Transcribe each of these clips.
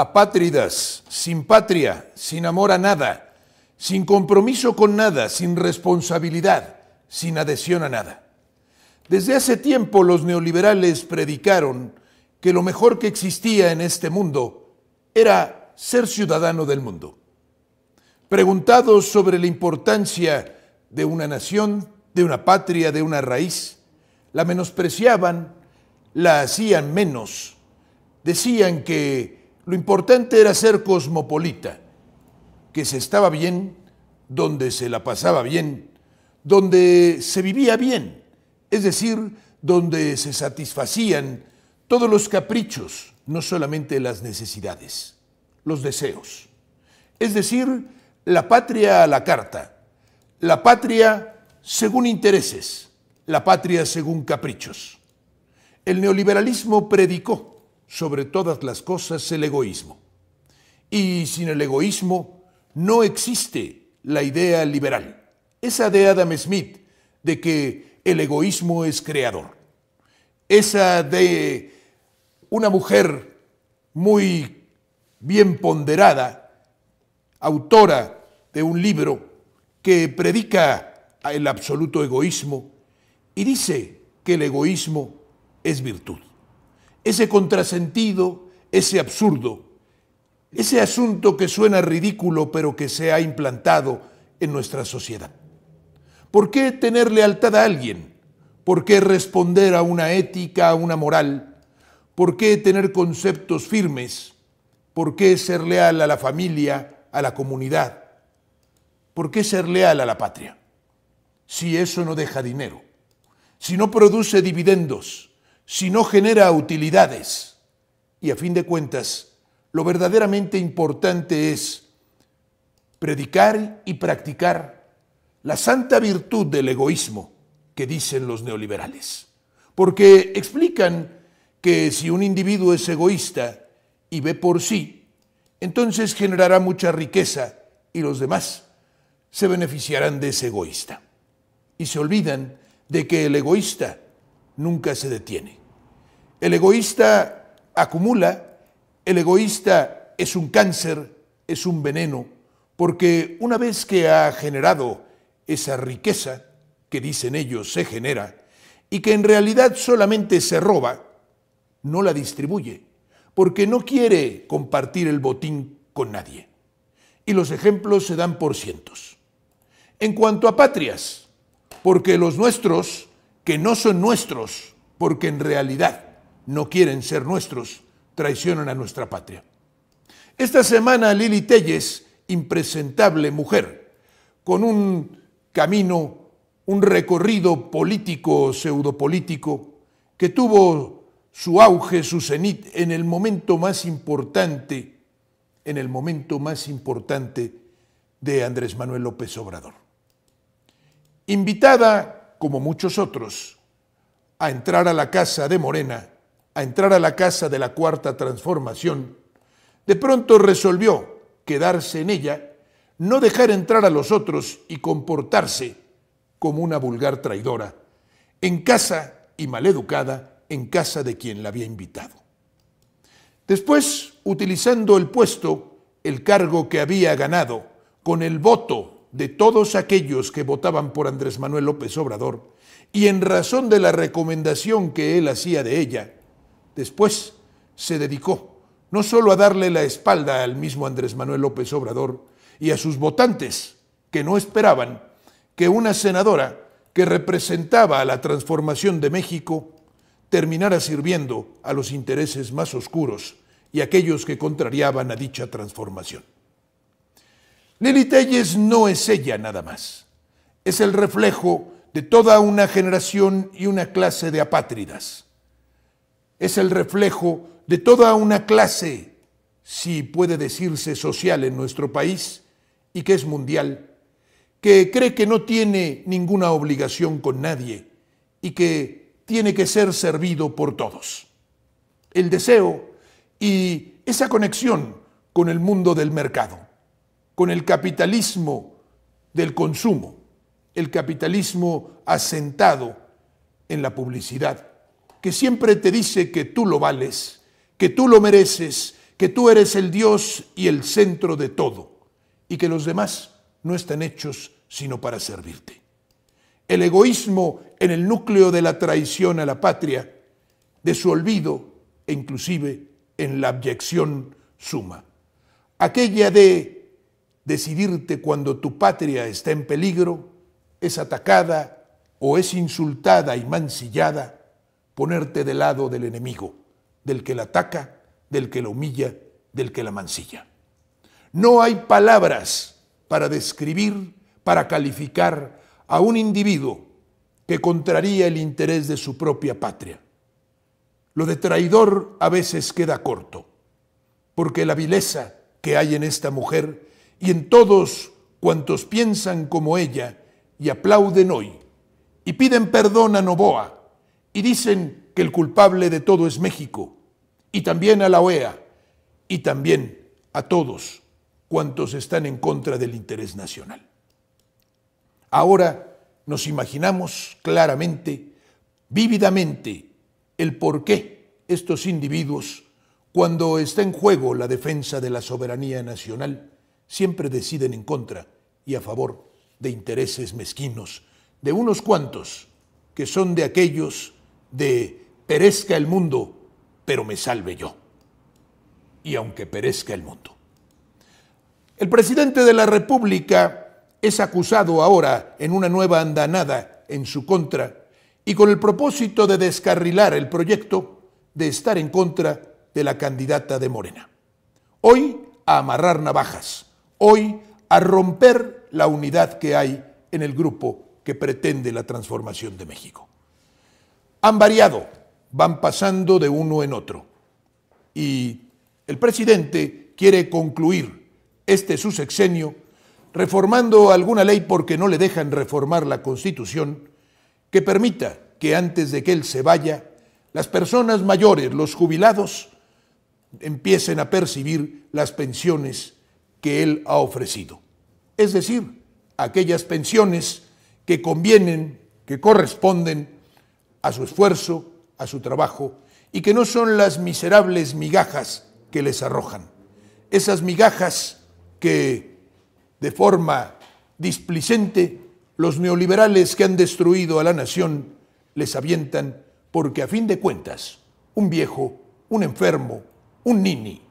apátridas, sin patria, sin amor a nada, sin compromiso con nada, sin responsabilidad, sin adhesión a nada. Desde hace tiempo los neoliberales predicaron que lo mejor que existía en este mundo era ser ciudadano del mundo. Preguntados sobre la importancia de una nación, de una patria, de una raíz, la menospreciaban, la hacían menos, decían que lo importante era ser cosmopolita, que se estaba bien, donde se la pasaba bien, donde se vivía bien, es decir, donde se satisfacían todos los caprichos, no solamente las necesidades, los deseos. Es decir, la patria a la carta, la patria según intereses, la patria según caprichos. El neoliberalismo predicó sobre todas las cosas el egoísmo. Y sin el egoísmo no existe la idea liberal, esa de Adam Smith, de que el egoísmo es creador. Esa de una mujer muy bien ponderada, autora de un libro que predica el absoluto egoísmo y dice que el egoísmo es virtud ese contrasentido, ese absurdo, ese asunto que suena ridículo pero que se ha implantado en nuestra sociedad. ¿Por qué tener lealtad a alguien? ¿Por qué responder a una ética, a una moral? ¿Por qué tener conceptos firmes? ¿Por qué ser leal a la familia, a la comunidad? ¿Por qué ser leal a la patria? Si eso no deja dinero, si no produce dividendos, si no genera utilidades. Y a fin de cuentas, lo verdaderamente importante es predicar y practicar la santa virtud del egoísmo que dicen los neoliberales. Porque explican que si un individuo es egoísta y ve por sí, entonces generará mucha riqueza y los demás se beneficiarán de ese egoísta. Y se olvidan de que el egoísta nunca se detiene. El egoísta acumula, el egoísta es un cáncer, es un veneno, porque una vez que ha generado esa riqueza que dicen ellos se genera y que en realidad solamente se roba, no la distribuye, porque no quiere compartir el botín con nadie. Y los ejemplos se dan por cientos. En cuanto a patrias, porque los nuestros que no son nuestros, porque en realidad no quieren ser nuestros, traicionan a nuestra patria. Esta semana Lili Telles, impresentable mujer, con un camino, un recorrido político, pseudopolítico, que tuvo su auge, su cenit, en el momento más importante, en el momento más importante de Andrés Manuel López Obrador. Invitada como muchos otros, a entrar a la casa de Morena, a entrar a la casa de la Cuarta Transformación, de pronto resolvió quedarse en ella, no dejar entrar a los otros y comportarse como una vulgar traidora, en casa y maleducada, en casa de quien la había invitado. Después, utilizando el puesto, el cargo que había ganado, con el voto de todos aquellos que votaban por Andrés Manuel López Obrador y en razón de la recomendación que él hacía de ella, después se dedicó no solo a darle la espalda al mismo Andrés Manuel López Obrador y a sus votantes, que no esperaban que una senadora que representaba a la transformación de México terminara sirviendo a los intereses más oscuros y aquellos que contrariaban a dicha transformación. Lili Telles no es ella nada más. Es el reflejo de toda una generación y una clase de apátridas. Es el reflejo de toda una clase, si puede decirse social en nuestro país, y que es mundial, que cree que no tiene ninguna obligación con nadie y que tiene que ser servido por todos. El deseo y esa conexión con el mundo del mercado con el capitalismo del consumo, el capitalismo asentado en la publicidad, que siempre te dice que tú lo vales, que tú lo mereces, que tú eres el Dios y el centro de todo, y que los demás no están hechos sino para servirte. El egoísmo en el núcleo de la traición a la patria, de su olvido e inclusive en la abyección suma. Aquella de decidirte cuando tu patria está en peligro, es atacada o es insultada y mancillada, ponerte del lado del enemigo, del que la ataca, del que la humilla, del que la mancilla. No hay palabras para describir, para calificar a un individuo que contraría el interés de su propia patria. Lo de traidor a veces queda corto, porque la vileza que hay en esta mujer y en todos cuantos piensan como ella y aplauden hoy y piden perdón a Novoa y dicen que el culpable de todo es México y también a la OEA y también a todos cuantos están en contra del interés nacional. Ahora nos imaginamos claramente, vívidamente, el por qué estos individuos, cuando está en juego la defensa de la soberanía nacional, siempre deciden en contra y a favor de intereses mezquinos, de unos cuantos que son de aquellos de perezca el mundo, pero me salve yo. Y aunque perezca el mundo. El presidente de la República es acusado ahora en una nueva andanada en su contra y con el propósito de descarrilar el proyecto de estar en contra de la candidata de Morena. Hoy a amarrar navajas hoy a romper la unidad que hay en el grupo que pretende la transformación de México. Han variado, van pasando de uno en otro. Y el presidente quiere concluir este su sexenio reformando alguna ley porque no le dejan reformar la Constitución que permita que antes de que él se vaya, las personas mayores, los jubilados, empiecen a percibir las pensiones que él ha ofrecido. Es decir, aquellas pensiones que convienen, que corresponden a su esfuerzo, a su trabajo, y que no son las miserables migajas que les arrojan. Esas migajas que de forma displicente los neoliberales que han destruido a la nación les avientan porque a fin de cuentas un viejo, un enfermo, un nini,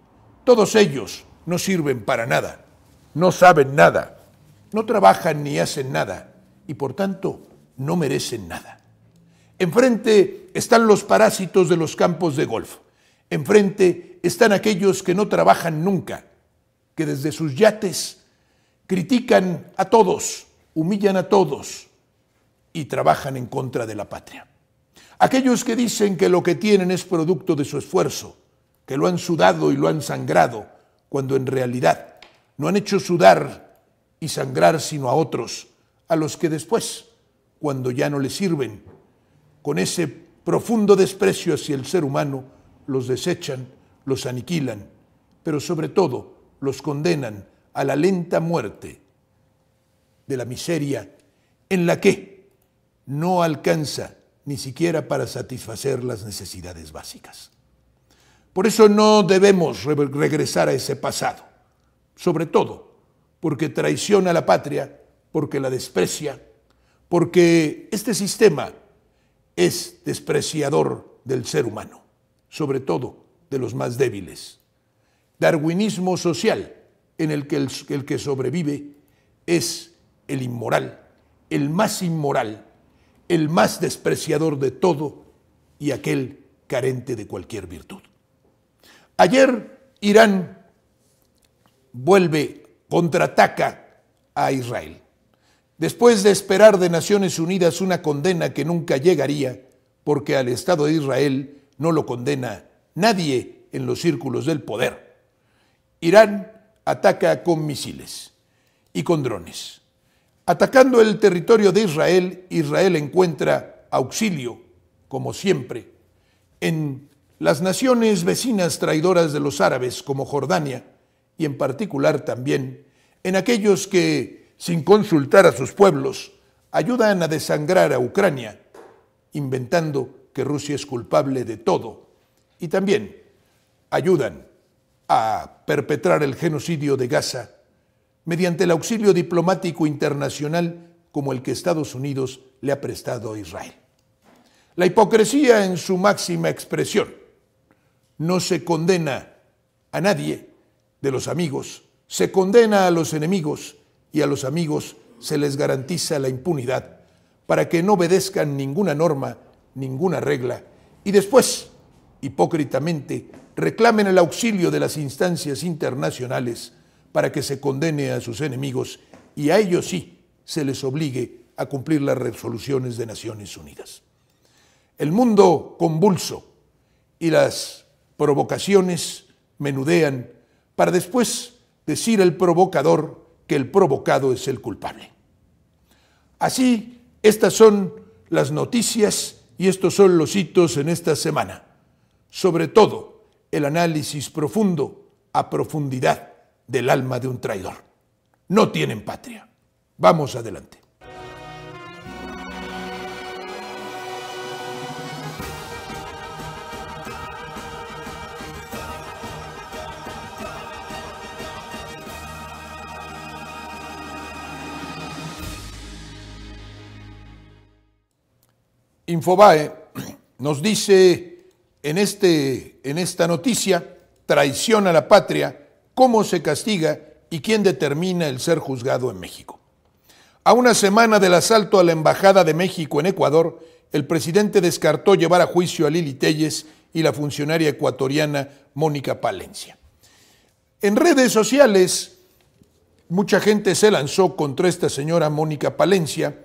todos ellos no sirven para nada, no saben nada, no trabajan ni hacen nada y por tanto no merecen nada. Enfrente están los parásitos de los campos de golf. Enfrente están aquellos que no trabajan nunca, que desde sus yates critican a todos, humillan a todos y trabajan en contra de la patria. Aquellos que dicen que lo que tienen es producto de su esfuerzo, que lo han sudado y lo han sangrado, cuando en realidad no han hecho sudar y sangrar sino a otros, a los que después, cuando ya no les sirven, con ese profundo desprecio hacia el ser humano, los desechan, los aniquilan, pero sobre todo los condenan a la lenta muerte de la miseria en la que no alcanza ni siquiera para satisfacer las necesidades básicas. Por eso no debemos regresar a ese pasado, sobre todo porque traiciona a la patria, porque la desprecia, porque este sistema es despreciador del ser humano, sobre todo de los más débiles. Darwinismo social en el que el que sobrevive es el inmoral, el más inmoral, el más despreciador de todo y aquel carente de cualquier virtud. Ayer Irán vuelve, contraataca a Israel. Después de esperar de Naciones Unidas una condena que nunca llegaría, porque al Estado de Israel no lo condena nadie en los círculos del poder, Irán ataca con misiles y con drones. Atacando el territorio de Israel, Israel encuentra auxilio, como siempre, en las naciones vecinas traidoras de los árabes como Jordania, y en particular también en aquellos que, sin consultar a sus pueblos, ayudan a desangrar a Ucrania, inventando que Rusia es culpable de todo, y también ayudan a perpetrar el genocidio de Gaza mediante el auxilio diplomático internacional como el que Estados Unidos le ha prestado a Israel. La hipocresía en su máxima expresión no se condena a nadie de los amigos, se condena a los enemigos y a los amigos se les garantiza la impunidad para que no obedezcan ninguna norma, ninguna regla y después, hipócritamente, reclamen el auxilio de las instancias internacionales para que se condene a sus enemigos y a ellos sí se les obligue a cumplir las resoluciones de Naciones Unidas. El mundo convulso y las provocaciones menudean para después decir el provocador que el provocado es el culpable. Así, estas son las noticias y estos son los hitos en esta semana. Sobre todo, el análisis profundo, a profundidad, del alma de un traidor. No tienen patria. Vamos adelante. Infobae nos dice en, este, en esta noticia, traición a la patria, cómo se castiga y quién determina el ser juzgado en México. A una semana del asalto a la Embajada de México en Ecuador, el presidente descartó llevar a juicio a Lili Telles y la funcionaria ecuatoriana Mónica Palencia. En redes sociales, mucha gente se lanzó contra esta señora Mónica Palencia,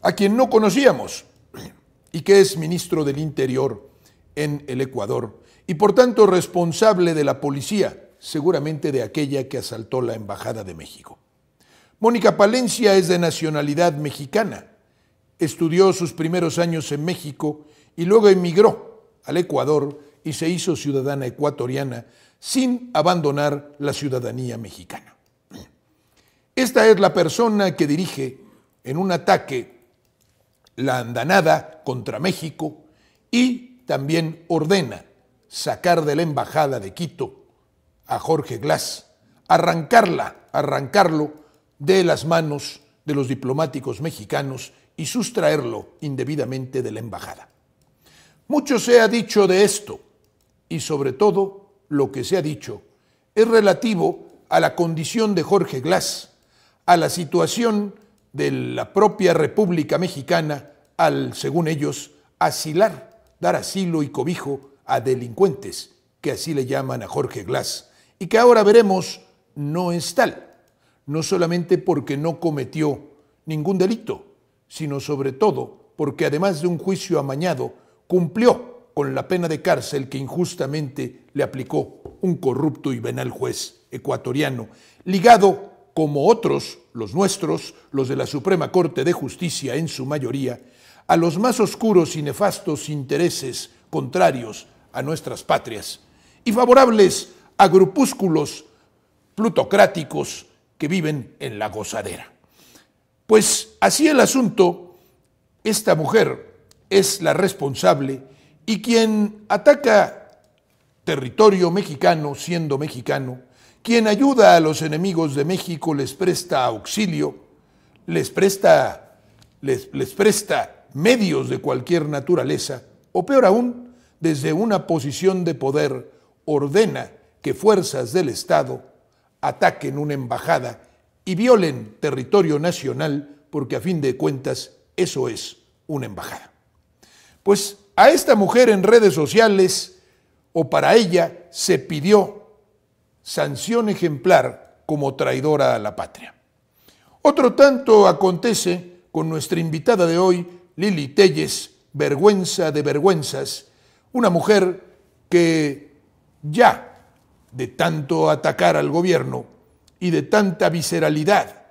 a quien no conocíamos, y que es ministro del Interior en el Ecuador y por tanto responsable de la policía, seguramente de aquella que asaltó la Embajada de México. Mónica Palencia es de nacionalidad mexicana. Estudió sus primeros años en México y luego emigró al Ecuador y se hizo ciudadana ecuatoriana sin abandonar la ciudadanía mexicana. Esta es la persona que dirige en un ataque la andanada contra México y también ordena sacar de la embajada de Quito a Jorge Glass, arrancarla, arrancarlo de las manos de los diplomáticos mexicanos y sustraerlo indebidamente de la embajada. Mucho se ha dicho de esto y sobre todo lo que se ha dicho es relativo a la condición de Jorge Glass, a la situación de la propia República Mexicana al, según ellos, asilar, dar asilo y cobijo a delincuentes, que así le llaman a Jorge Glass, y que ahora veremos no es tal, no solamente porque no cometió ningún delito, sino sobre todo porque además de un juicio amañado, cumplió con la pena de cárcel que injustamente le aplicó un corrupto y venal juez ecuatoriano, ligado como otros, los nuestros, los de la Suprema Corte de Justicia en su mayoría, a los más oscuros y nefastos intereses contrarios a nuestras patrias y favorables a grupúsculos plutocráticos que viven en la gozadera. Pues así el asunto, esta mujer es la responsable y quien ataca territorio mexicano siendo mexicano, quien ayuda a los enemigos de México les presta auxilio, les presta, les, les presta medios de cualquier naturaleza, o peor aún, desde una posición de poder ordena que fuerzas del Estado ataquen una embajada y violen territorio nacional, porque a fin de cuentas eso es una embajada. Pues a esta mujer en redes sociales, o para ella, se pidió sanción ejemplar como traidora a la patria. Otro tanto acontece con nuestra invitada de hoy, Lili Telles, vergüenza de vergüenzas, una mujer que ya de tanto atacar al gobierno y de tanta visceralidad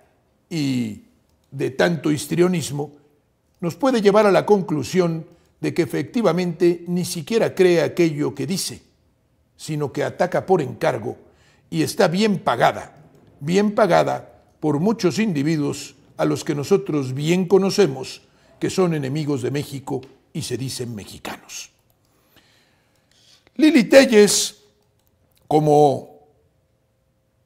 y de tanto histrionismo, nos puede llevar a la conclusión de que efectivamente ni siquiera cree aquello que dice, sino que ataca por encargo y está bien pagada, bien pagada por muchos individuos a los que nosotros bien conocemos que son enemigos de México y se dicen mexicanos. Lili Telles, como,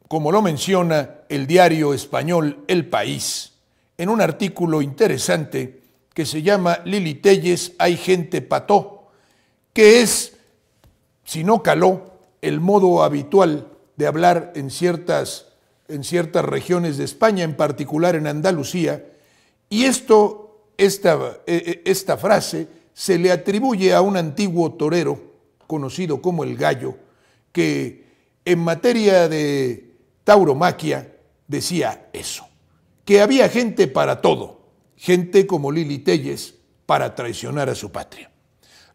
como lo menciona el diario español El País, en un artículo interesante que se llama Lili Telles, hay gente pató, que es, si no caló, el modo habitual de hablar en ciertas, en ciertas regiones de España, en particular en Andalucía, y esto, esta, e, e, esta frase se le atribuye a un antiguo torero conocido como el gallo, que en materia de tauromaquia decía eso, que había gente para todo, gente como Lili Telles para traicionar a su patria.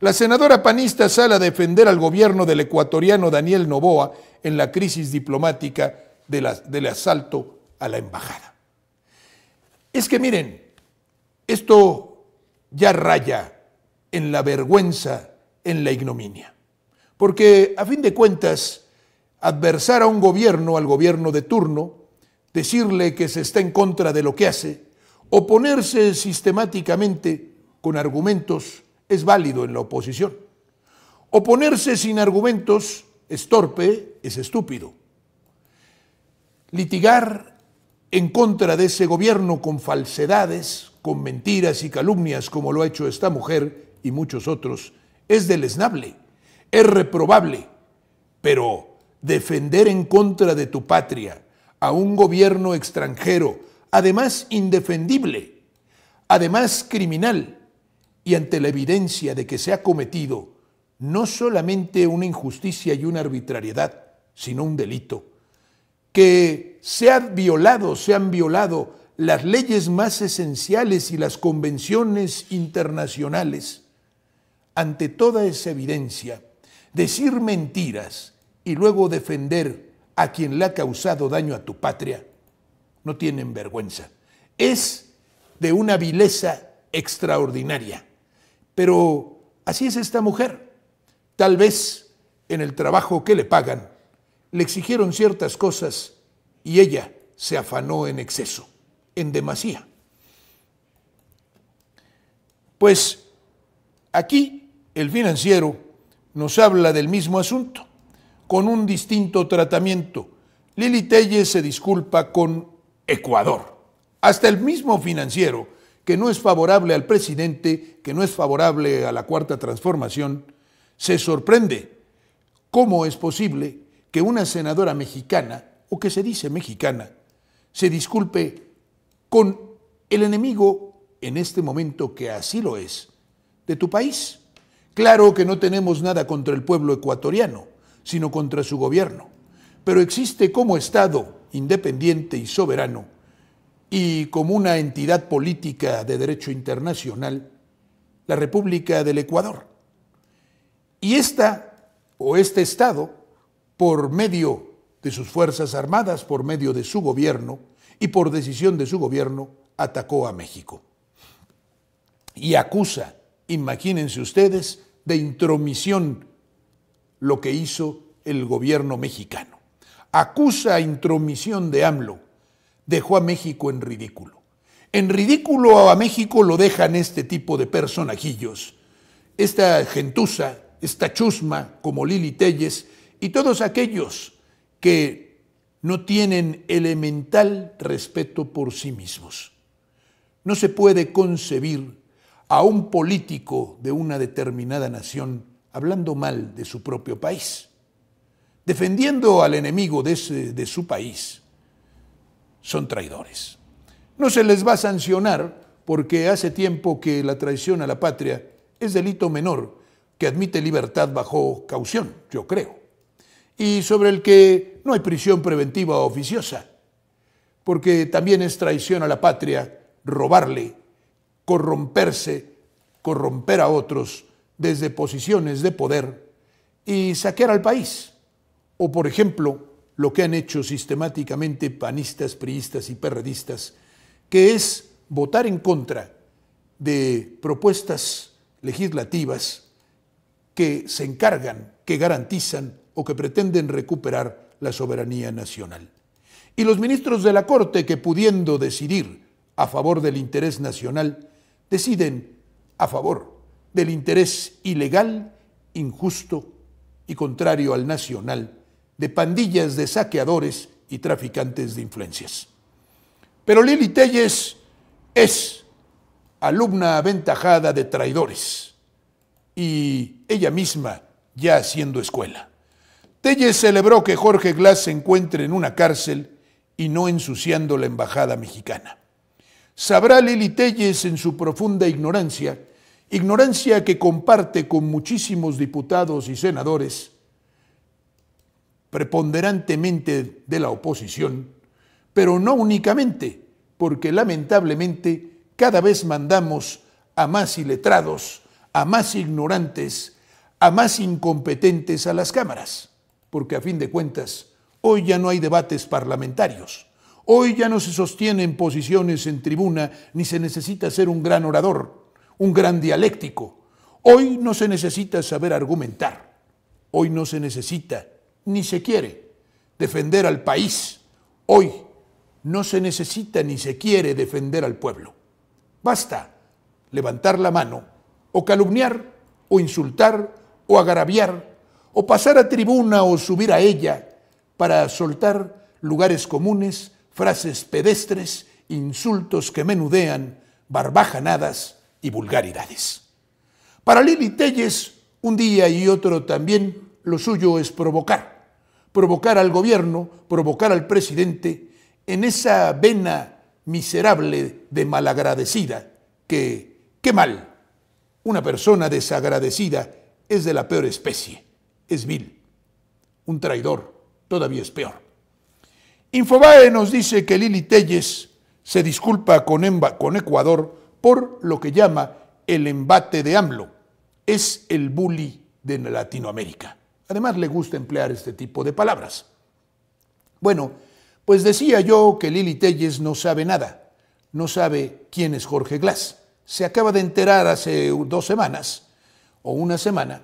La senadora panista sale a defender al gobierno del ecuatoriano Daniel Novoa en la crisis diplomática del asalto a la embajada. Es que miren, esto ya raya en la vergüenza, en la ignominia. Porque a fin de cuentas, adversar a un gobierno, al gobierno de turno, decirle que se está en contra de lo que hace, oponerse sistemáticamente con argumentos es válido en la oposición. Oponerse sin argumentos es torpe, es estúpido. Litigar en contra de ese gobierno con falsedades, con mentiras y calumnias como lo ha hecho esta mujer y muchos otros, es deleznable, es reprobable, pero defender en contra de tu patria a un gobierno extranjero, además indefendible, además criminal, y ante la evidencia de que se ha cometido no solamente una injusticia y una arbitrariedad, sino un delito, que se han violado, se han violado las leyes más esenciales y las convenciones internacionales, ante toda esa evidencia, decir mentiras y luego defender a quien le ha causado daño a tu patria, no tienen vergüenza. Es de una vileza extraordinaria. Pero así es esta mujer. Tal vez en el trabajo que le pagan le exigieron ciertas cosas y ella se afanó en exceso, en demasía. Pues aquí el financiero nos habla del mismo asunto, con un distinto tratamiento. Lili Telle se disculpa con Ecuador. Hasta el mismo financiero que no es favorable al presidente, que no es favorable a la cuarta transformación, se sorprende cómo es posible que una senadora mexicana, o que se dice mexicana, se disculpe con el enemigo en este momento que así lo es, de tu país. Claro que no tenemos nada contra el pueblo ecuatoriano, sino contra su gobierno, pero existe como Estado independiente y soberano y como una entidad política de derecho internacional, la República del Ecuador. Y esta o este Estado, por medio de sus Fuerzas Armadas, por medio de su gobierno y por decisión de su gobierno, atacó a México. Y acusa, imagínense ustedes, de intromisión lo que hizo el gobierno mexicano. Acusa intromisión de AMLO dejó a México en ridículo. En ridículo a México lo dejan este tipo de personajillos, esta gentuza, esta chusma como Lili Telles y todos aquellos que no tienen elemental respeto por sí mismos. No se puede concebir a un político de una determinada nación hablando mal de su propio país, defendiendo al enemigo de su país son traidores. No se les va a sancionar porque hace tiempo que la traición a la patria es delito menor que admite libertad bajo caución, yo creo, y sobre el que no hay prisión preventiva oficiosa, porque también es traición a la patria robarle, corromperse, corromper a otros desde posiciones de poder y saquear al país, o por ejemplo, lo que han hecho sistemáticamente panistas, priistas y perredistas, que es votar en contra de propuestas legislativas que se encargan, que garantizan o que pretenden recuperar la soberanía nacional. Y los ministros de la Corte que pudiendo decidir a favor del interés nacional, deciden a favor del interés ilegal, injusto y contrario al nacional de pandillas de saqueadores y traficantes de influencias. Pero Lili Telles es alumna aventajada de traidores y ella misma ya haciendo escuela. Telles celebró que Jorge Glass se encuentre en una cárcel y no ensuciando la embajada mexicana. Sabrá Lili Telles en su profunda ignorancia, ignorancia que comparte con muchísimos diputados y senadores, preponderantemente de la oposición, pero no únicamente, porque lamentablemente cada vez mandamos a más iletrados, a más ignorantes, a más incompetentes a las cámaras, porque a fin de cuentas, hoy ya no hay debates parlamentarios, hoy ya no se sostienen posiciones en tribuna, ni se necesita ser un gran orador, un gran dialéctico, hoy no se necesita saber argumentar, hoy no se necesita ni se quiere defender al país. Hoy no se necesita ni se quiere defender al pueblo. Basta levantar la mano o calumniar o insultar o agraviar o pasar a tribuna o subir a ella para soltar lugares comunes, frases pedestres, insultos que menudean, barbajanadas y vulgaridades. Para Lili Telles, un día y otro también, lo suyo es provocar provocar al gobierno, provocar al presidente en esa vena miserable de malagradecida, que, qué mal, una persona desagradecida es de la peor especie, es vil, un traidor todavía es peor. Infobae nos dice que Lili Telles se disculpa con, con Ecuador por lo que llama el embate de AMLO, es el bully de Latinoamérica. Además, le gusta emplear este tipo de palabras. Bueno, pues decía yo que Lili Telles no sabe nada, no sabe quién es Jorge Glass. Se acaba de enterar hace dos semanas, o una semana,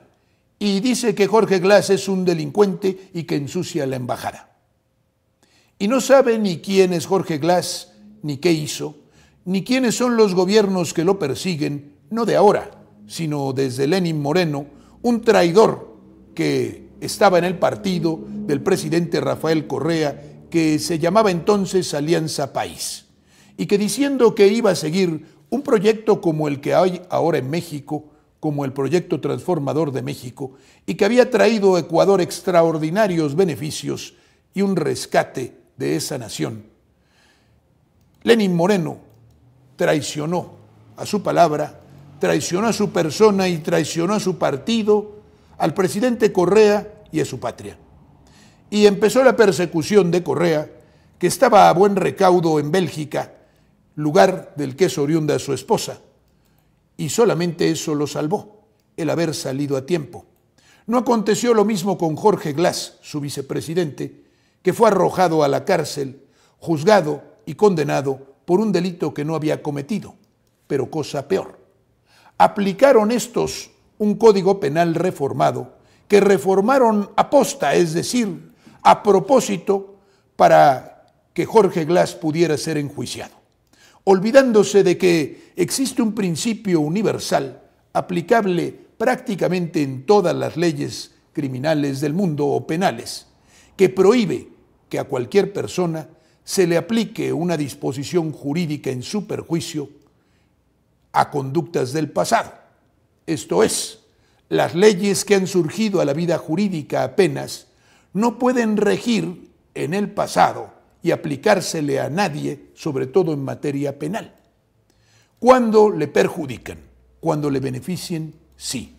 y dice que Jorge Glass es un delincuente y que ensucia la embajada. Y no sabe ni quién es Jorge Glass, ni qué hizo, ni quiénes son los gobiernos que lo persiguen, no de ahora, sino desde Lenin Moreno, un traidor que estaba en el partido del presidente Rafael Correa, que se llamaba entonces Alianza País, y que diciendo que iba a seguir un proyecto como el que hay ahora en México, como el proyecto transformador de México, y que había traído a Ecuador extraordinarios beneficios y un rescate de esa nación. Lenin Moreno traicionó a su palabra, traicionó a su persona y traicionó a su partido al presidente Correa y a su patria. Y empezó la persecución de Correa, que estaba a buen recaudo en Bélgica, lugar del que es oriunda su esposa. Y solamente eso lo salvó, el haber salido a tiempo. No aconteció lo mismo con Jorge Glass, su vicepresidente, que fue arrojado a la cárcel, juzgado y condenado por un delito que no había cometido, pero cosa peor. Aplicaron estos un código penal reformado, que reformaron aposta, es decir, a propósito, para que Jorge Glass pudiera ser enjuiciado, olvidándose de que existe un principio universal aplicable prácticamente en todas las leyes criminales del mundo o penales, que prohíbe que a cualquier persona se le aplique una disposición jurídica en su perjuicio a conductas del pasado esto es, las leyes que han surgido a la vida jurídica apenas no pueden regir en el pasado y aplicársele a nadie, sobre todo en materia penal. Cuando le perjudican, cuando le beneficien, sí.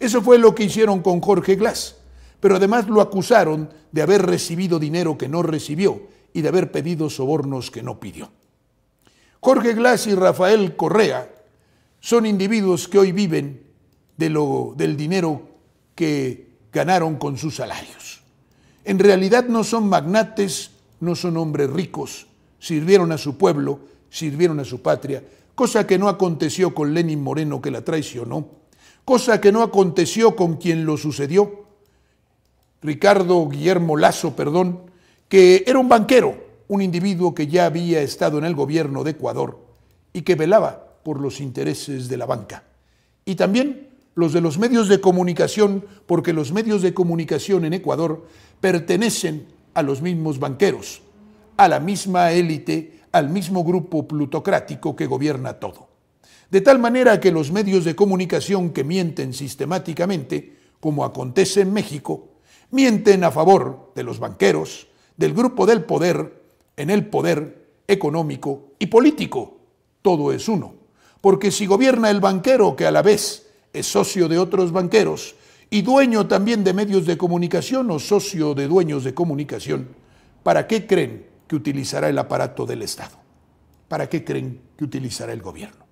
Eso fue lo que hicieron con Jorge Glass, pero además lo acusaron de haber recibido dinero que no recibió y de haber pedido sobornos que no pidió. Jorge Glass y Rafael Correa son individuos que hoy viven de lo, del dinero que ganaron con sus salarios. En realidad no son magnates, no son hombres ricos, sirvieron a su pueblo, sirvieron a su patria, cosa que no aconteció con Lenin Moreno que la traicionó, cosa que no aconteció con quien lo sucedió, Ricardo Guillermo Lazo, perdón, que era un banquero, un individuo que ya había estado en el gobierno de Ecuador y que velaba por los intereses de la banca. Y también los de los medios de comunicación, porque los medios de comunicación en Ecuador pertenecen a los mismos banqueros, a la misma élite, al mismo grupo plutocrático que gobierna todo. De tal manera que los medios de comunicación que mienten sistemáticamente, como acontece en México, mienten a favor de los banqueros, del grupo del poder, en el poder económico y político. Todo es uno. Porque si gobierna el banquero que a la vez es socio de otros banqueros y dueño también de medios de comunicación o socio de dueños de comunicación, ¿para qué creen que utilizará el aparato del Estado? ¿Para qué creen que utilizará el gobierno?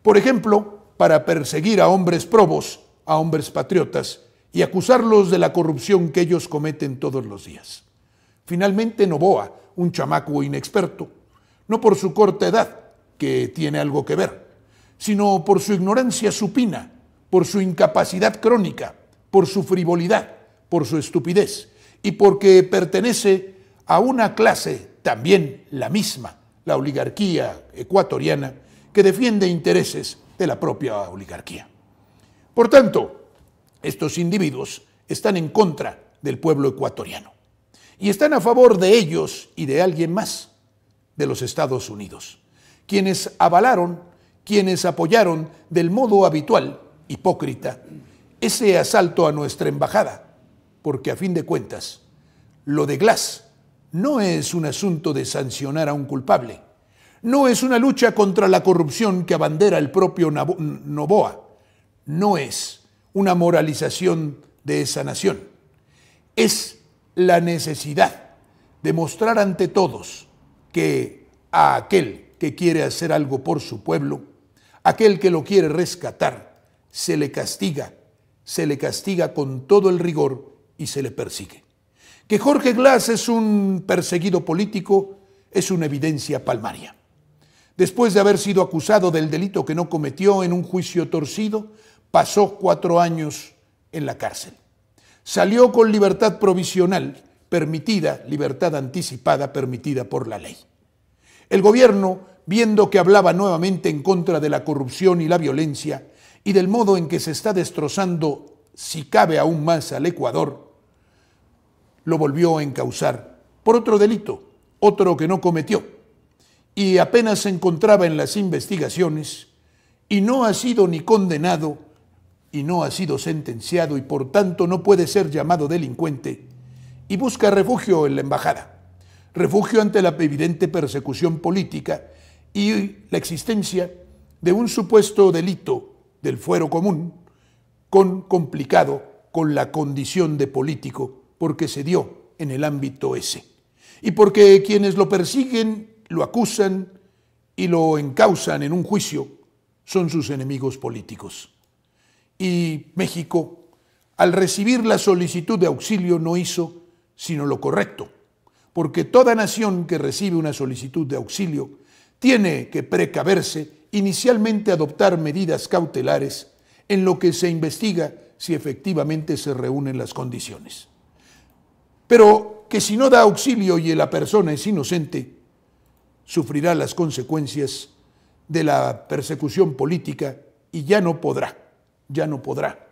Por ejemplo, para perseguir a hombres probos, a hombres patriotas y acusarlos de la corrupción que ellos cometen todos los días. Finalmente, Novoa, un chamaco inexperto, no por su corta edad, que tiene algo que ver, sino por su ignorancia supina por su incapacidad crónica, por su frivolidad, por su estupidez y porque pertenece a una clase, también la misma, la oligarquía ecuatoriana, que defiende intereses de la propia oligarquía. Por tanto, estos individuos están en contra del pueblo ecuatoriano y están a favor de ellos y de alguien más, de los Estados Unidos, quienes avalaron, quienes apoyaron del modo habitual hipócrita ese asalto a nuestra embajada, porque a fin de cuentas, lo de Glass no es un asunto de sancionar a un culpable, no es una lucha contra la corrupción que abandera el propio Novoa, no es una moralización de esa nación, es la necesidad de mostrar ante todos que a aquel que quiere hacer algo por su pueblo, aquel que lo quiere rescatar, se le castiga, se le castiga con todo el rigor y se le persigue. Que Jorge Glass es un perseguido político es una evidencia palmaria. Después de haber sido acusado del delito que no cometió en un juicio torcido, pasó cuatro años en la cárcel. Salió con libertad provisional, permitida, libertad anticipada, permitida por la ley. El gobierno, viendo que hablaba nuevamente en contra de la corrupción y la violencia, y del modo en que se está destrozando, si cabe aún más, al Ecuador, lo volvió a encauzar por otro delito, otro que no cometió, y apenas se encontraba en las investigaciones, y no ha sido ni condenado, y no ha sido sentenciado, y por tanto no puede ser llamado delincuente, y busca refugio en la embajada, refugio ante la evidente persecución política y la existencia de un supuesto delito del fuero común con complicado con la condición de político porque se dio en el ámbito ese. Y porque quienes lo persiguen, lo acusan y lo encausan en un juicio son sus enemigos políticos. Y México, al recibir la solicitud de auxilio, no hizo sino lo correcto, porque toda nación que recibe una solicitud de auxilio tiene que precaverse inicialmente adoptar medidas cautelares en lo que se investiga si efectivamente se reúnen las condiciones. Pero que si no da auxilio y la persona es inocente, sufrirá las consecuencias de la persecución política y ya no podrá, ya no podrá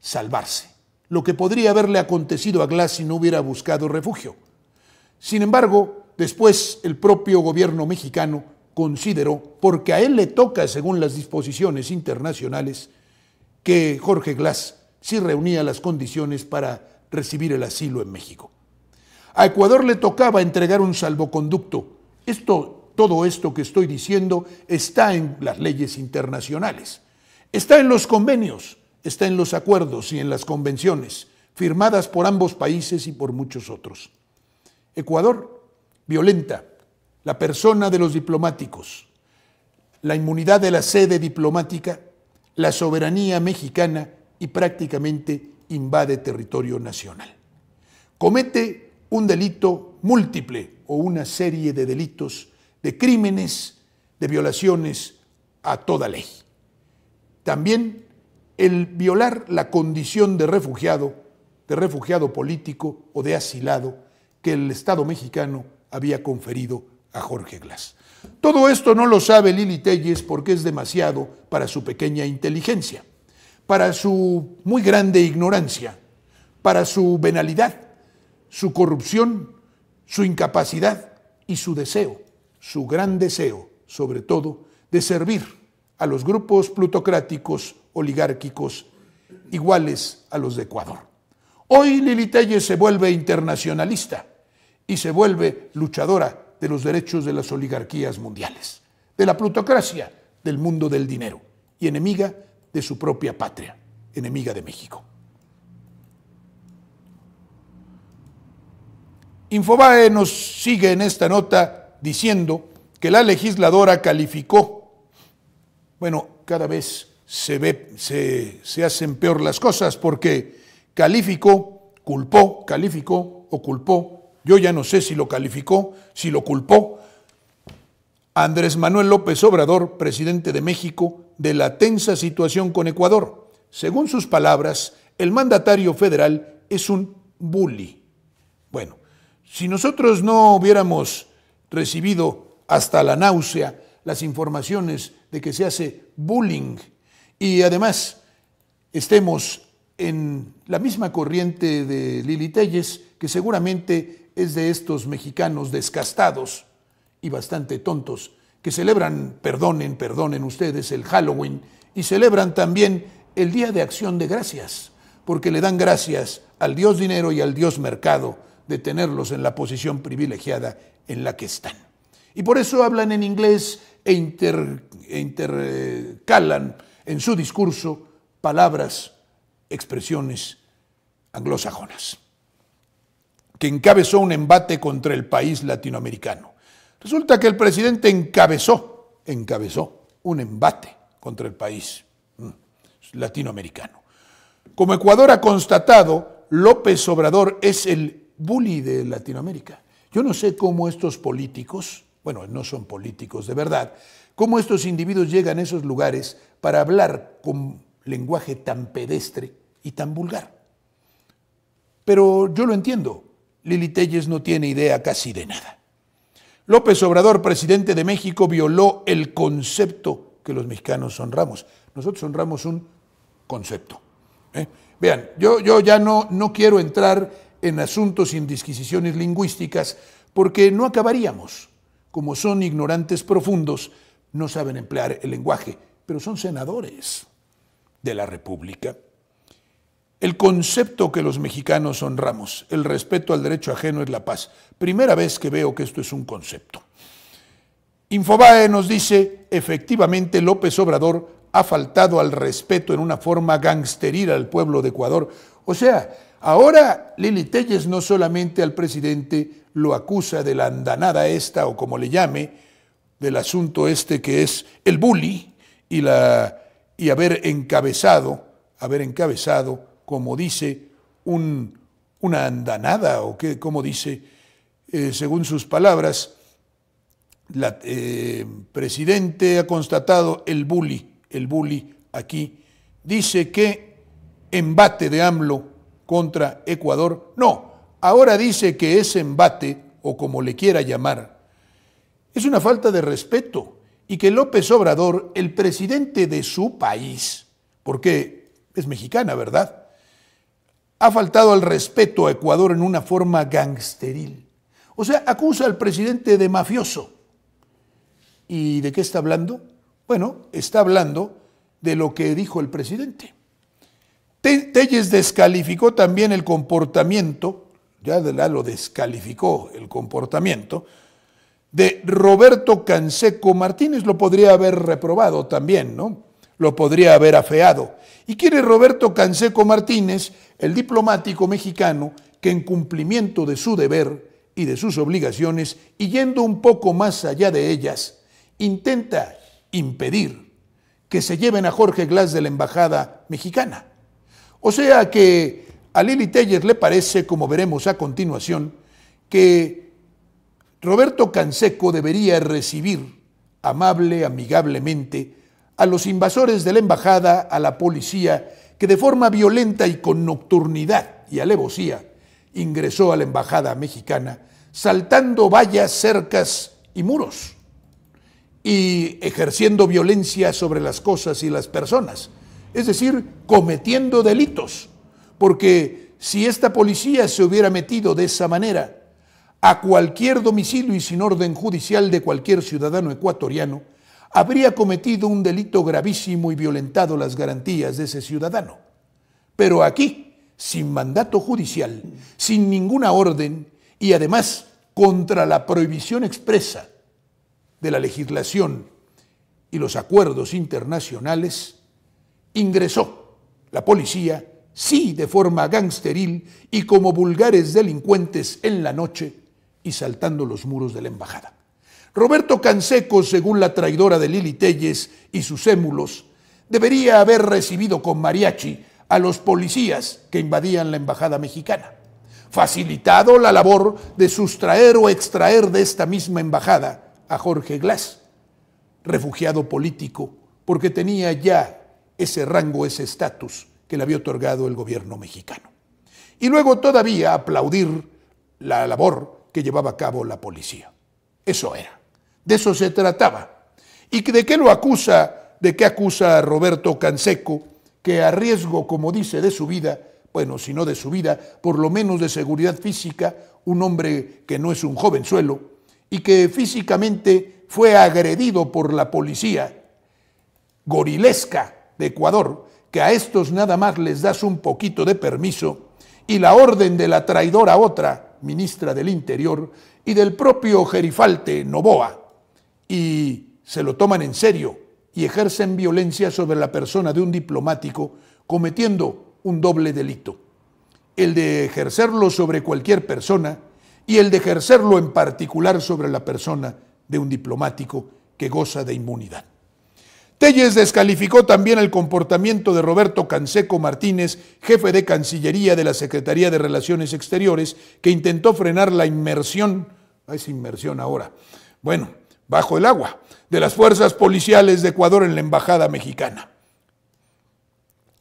salvarse. Lo que podría haberle acontecido a Glass si no hubiera buscado refugio. Sin embargo, después el propio gobierno mexicano considero porque a él le toca, según las disposiciones internacionales, que Jorge Glass sí reunía las condiciones para recibir el asilo en México. A Ecuador le tocaba entregar un salvoconducto. Esto, todo esto que estoy diciendo está en las leyes internacionales, está en los convenios, está en los acuerdos y en las convenciones firmadas por ambos países y por muchos otros. Ecuador violenta la persona de los diplomáticos, la inmunidad de la sede diplomática, la soberanía mexicana y prácticamente invade territorio nacional. Comete un delito múltiple o una serie de delitos, de crímenes, de violaciones a toda ley. También el violar la condición de refugiado, de refugiado político o de asilado que el Estado mexicano había conferido Jorge Glass. Todo esto no lo sabe Lili Telles porque es demasiado para su pequeña inteligencia, para su muy grande ignorancia, para su venalidad, su corrupción, su incapacidad y su deseo, su gran deseo, sobre todo, de servir a los grupos plutocráticos, oligárquicos, iguales a los de Ecuador. Hoy Lili Telles se vuelve internacionalista y se vuelve luchadora de los derechos de las oligarquías mundiales, de la plutocracia del mundo del dinero y enemiga de su propia patria, enemiga de México. Infobae nos sigue en esta nota diciendo que la legisladora calificó, bueno, cada vez se, ve, se, hacen peor las cosas porque calificó, culpó, calificó o culpó yo ya no sé si lo calificó, si lo culpó. Andrés Manuel López Obrador, presidente de México, de la tensa situación con Ecuador. Según sus palabras, el mandatario federal es un bully. Bueno, si nosotros no hubiéramos recibido hasta la náusea las informaciones de que se hace bullying y además estemos en la misma corriente de Lili Telles, que seguramente es de estos mexicanos descastados y bastante tontos que celebran, perdonen, perdonen ustedes, el Halloween y celebran también el Día de Acción de Gracias, porque le dan gracias al Dios dinero y al Dios mercado de tenerlos en la posición privilegiada en la que están. Y por eso hablan en inglés e, e intercalan en su discurso palabras, expresiones anglosajonas que encabezó un embate contra el país latinoamericano. Resulta que el presidente encabezó, encabezó un embate contra el país mm, latinoamericano. Como Ecuador ha constatado, López Obrador es el bully de Latinoamérica. Yo no sé cómo estos políticos, bueno, no son políticos de verdad, cómo estos individuos llegan a esos lugares para hablar con lenguaje tan pedestre y tan vulgar. Pero yo lo entiendo, Lili Telles no tiene idea casi de nada. López Obrador, presidente de México, violó el concepto que los mexicanos honramos. Nosotros honramos un concepto. ¿eh? Vean, yo, yo ya no, no quiero entrar en asuntos sin disquisiciones lingüísticas porque no acabaríamos. Como son ignorantes profundos, no saben emplear el lenguaje, pero son senadores de la República el concepto que los mexicanos honramos, el respeto al derecho ajeno es la paz. Primera vez que veo que esto es un concepto. Infobae nos dice, efectivamente López Obrador ha faltado al respeto en una forma gangsteril al pueblo de Ecuador. O sea, ahora Lili Telles no solamente al presidente lo acusa de la andanada esta o como le llame, del asunto este que es el bully y, la, y haber encabezado, haber encabezado como dice, una andanada, o que, como dice, eh, según sus palabras, el eh, presidente ha constatado el bully, el bully aquí, dice que embate de AMLO contra Ecuador, no, ahora dice que ese embate, o como le quiera llamar, es una falta de respeto y que López Obrador, el presidente de su país, porque es mexicana, ¿verdad? ha faltado al respeto a Ecuador en una forma gangsteril. O sea, acusa al presidente de mafioso. ¿Y de qué está hablando? Bueno, está hablando de lo que dijo el presidente. Telles descalificó también el comportamiento, ya de lo descalificó el comportamiento, de Roberto Canseco Martínez. Lo podría haber reprobado también, ¿no? lo podría haber afeado. Y quiere Roberto Canseco Martínez, el diplomático mexicano, que en cumplimiento de su deber y de sus obligaciones, y yendo un poco más allá de ellas, intenta impedir que se lleven a Jorge Glass de la Embajada mexicana. O sea que a Lili Tellers le parece, como veremos a continuación, que Roberto Canseco debería recibir amable, amigablemente, a los invasores de la embajada, a la policía, que de forma violenta y con nocturnidad y alevosía ingresó a la embajada mexicana, saltando vallas, cercas y muros, y ejerciendo violencia sobre las cosas y las personas, es decir, cometiendo delitos, porque si esta policía se hubiera metido de esa manera a cualquier domicilio y sin orden judicial de cualquier ciudadano ecuatoriano, habría cometido un delito gravísimo y violentado las garantías de ese ciudadano. Pero aquí, sin mandato judicial, sin ninguna orden y además contra la prohibición expresa de la legislación y los acuerdos internacionales, ingresó la policía, sí de forma gangsteril y como vulgares delincuentes en la noche y saltando los muros de la embajada. Roberto Canseco, según la traidora de Lili Telles y sus émulos, debería haber recibido con mariachi a los policías que invadían la embajada mexicana, facilitado la labor de sustraer o extraer de esta misma embajada a Jorge Glass, refugiado político, porque tenía ya ese rango, ese estatus que le había otorgado el gobierno mexicano. Y luego todavía aplaudir la labor que llevaba a cabo la policía. Eso era. De eso se trataba. ¿Y de qué lo acusa? ¿De qué acusa a Roberto Canseco? Que a riesgo, como dice, de su vida, bueno, si no de su vida, por lo menos de seguridad física, un hombre que no es un jovenzuelo y que físicamente fue agredido por la policía gorilesca de Ecuador, que a estos nada más les das un poquito de permiso, y la orden de la traidora otra, ministra del Interior, y del propio Gerifalte Novoa, y se lo toman en serio y ejercen violencia sobre la persona de un diplomático cometiendo un doble delito, el de ejercerlo sobre cualquier persona y el de ejercerlo en particular sobre la persona de un diplomático que goza de inmunidad. Telles descalificó también el comportamiento de Roberto Canseco Martínez, jefe de Cancillería de la Secretaría de Relaciones Exteriores, que intentó frenar la inmersión, es inmersión ahora, bueno, bajo el agua, de las fuerzas policiales de Ecuador en la Embajada Mexicana.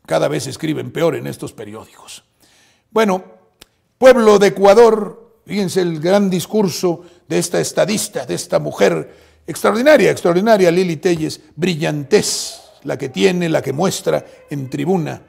Cada vez escriben peor en estos periódicos. Bueno, pueblo de Ecuador, fíjense el gran discurso de esta estadista, de esta mujer extraordinaria, extraordinaria Lili Telles, brillantez, la que tiene, la que muestra en tribuna.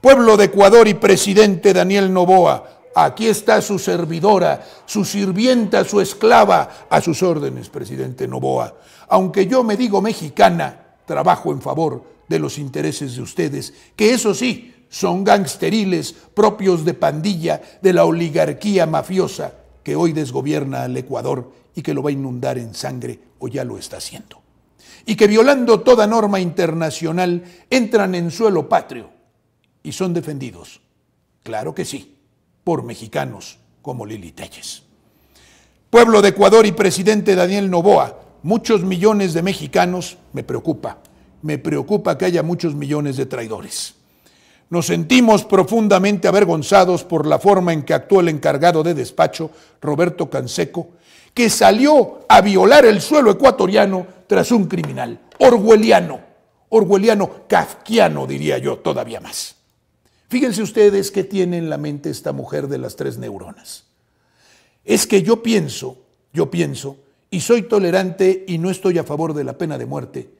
Pueblo de Ecuador y presidente Daniel Novoa, Aquí está su servidora, su sirvienta, su esclava, a sus órdenes, presidente Novoa. Aunque yo me digo mexicana, trabajo en favor de los intereses de ustedes, que eso sí, son gangsteriles propios de pandilla de la oligarquía mafiosa que hoy desgobierna al Ecuador y que lo va a inundar en sangre o ya lo está haciendo. Y que violando toda norma internacional entran en suelo patrio y son defendidos. Claro que sí por mexicanos como Lili Telles. Pueblo de Ecuador y presidente Daniel Novoa, muchos millones de mexicanos, me preocupa, me preocupa que haya muchos millones de traidores. Nos sentimos profundamente avergonzados por la forma en que actuó el encargado de despacho, Roberto Canseco, que salió a violar el suelo ecuatoriano tras un criminal, orwelliano, orwelliano kafkiano diría yo todavía más. Fíjense ustedes qué tiene en la mente esta mujer de las tres neuronas. Es que yo pienso, yo pienso, y soy tolerante y no estoy a favor de la pena de muerte,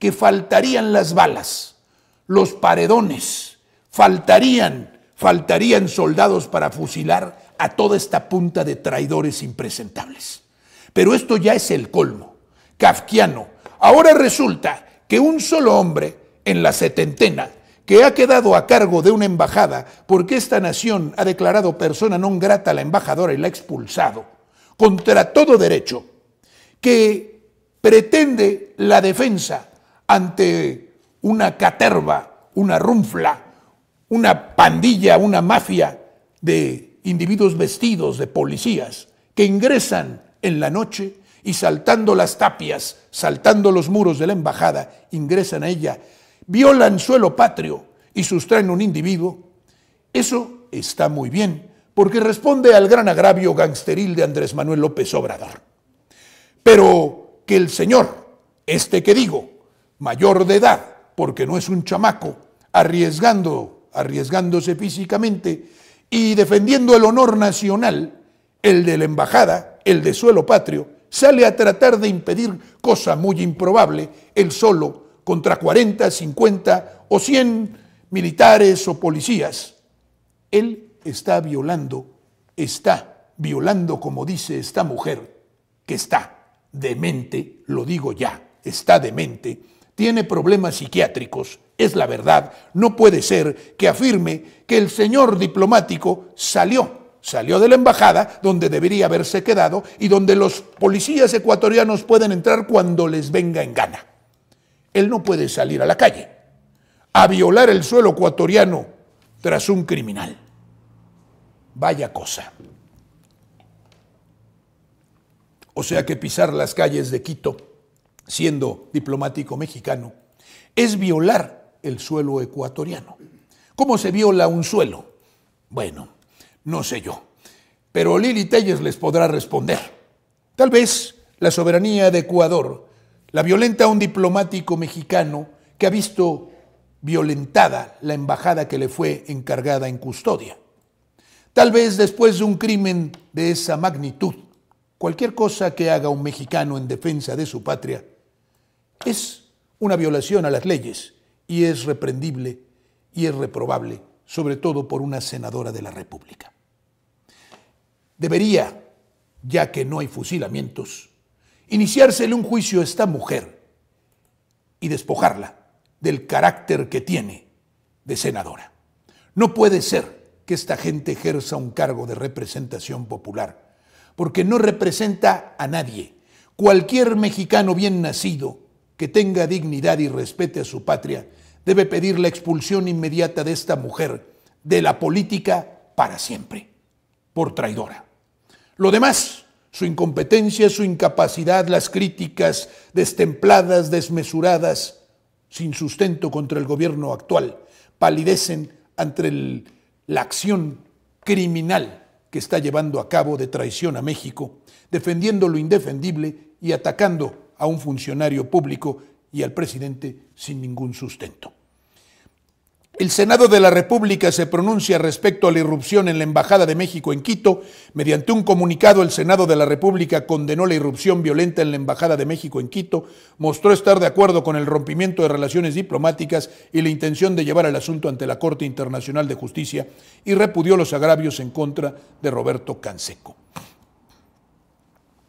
que faltarían las balas, los paredones, faltarían, faltarían soldados para fusilar a toda esta punta de traidores impresentables. Pero esto ya es el colmo, kafkiano. Ahora resulta que un solo hombre en la setentena que ha quedado a cargo de una embajada porque esta nación ha declarado persona non grata a la embajadora y la ha expulsado, contra todo derecho, que pretende la defensa ante una caterva, una runfla, una pandilla, una mafia de individuos vestidos de policías que ingresan en la noche y saltando las tapias, saltando los muros de la embajada, ingresan a ella violan suelo patrio y sustraen un individuo, eso está muy bien, porque responde al gran agravio gangsteril de Andrés Manuel López Obrador. Pero que el señor, este que digo, mayor de edad, porque no es un chamaco, arriesgando, arriesgándose físicamente y defendiendo el honor nacional, el de la embajada, el de suelo patrio, sale a tratar de impedir, cosa muy improbable, el solo contra 40, 50 o 100 militares o policías. Él está violando, está violando, como dice esta mujer, que está demente, lo digo ya, está demente, tiene problemas psiquiátricos, es la verdad, no puede ser que afirme que el señor diplomático salió Salió de la embajada, donde debería haberse quedado y donde los policías ecuatorianos pueden entrar cuando les venga en gana él no puede salir a la calle a violar el suelo ecuatoriano tras un criminal. Vaya cosa. O sea que pisar las calles de Quito, siendo diplomático mexicano, es violar el suelo ecuatoriano. ¿Cómo se viola un suelo? Bueno, no sé yo. Pero Lili Telles les podrá responder. Tal vez la soberanía de Ecuador la violenta a un diplomático mexicano que ha visto violentada la embajada que le fue encargada en custodia. Tal vez después de un crimen de esa magnitud, cualquier cosa que haga un mexicano en defensa de su patria es una violación a las leyes y es reprendible y es reprobable, sobre todo por una senadora de la República. Debería, ya que no hay fusilamientos, iniciársele un juicio a esta mujer y despojarla del carácter que tiene de senadora. No puede ser que esta gente ejerza un cargo de representación popular, porque no representa a nadie. Cualquier mexicano bien nacido que tenga dignidad y respete a su patria debe pedir la expulsión inmediata de esta mujer de la política para siempre, por traidora. Lo demás su incompetencia, su incapacidad, las críticas destempladas, desmesuradas, sin sustento contra el gobierno actual, palidecen ante la acción criminal que está llevando a cabo de traición a México, defendiendo lo indefendible y atacando a un funcionario público y al presidente sin ningún sustento. El Senado de la República se pronuncia respecto a la irrupción en la Embajada de México en Quito. Mediante un comunicado, el Senado de la República condenó la irrupción violenta en la Embajada de México en Quito, mostró estar de acuerdo con el rompimiento de relaciones diplomáticas y la intención de llevar el asunto ante la Corte Internacional de Justicia y repudió los agravios en contra de Roberto Canseco.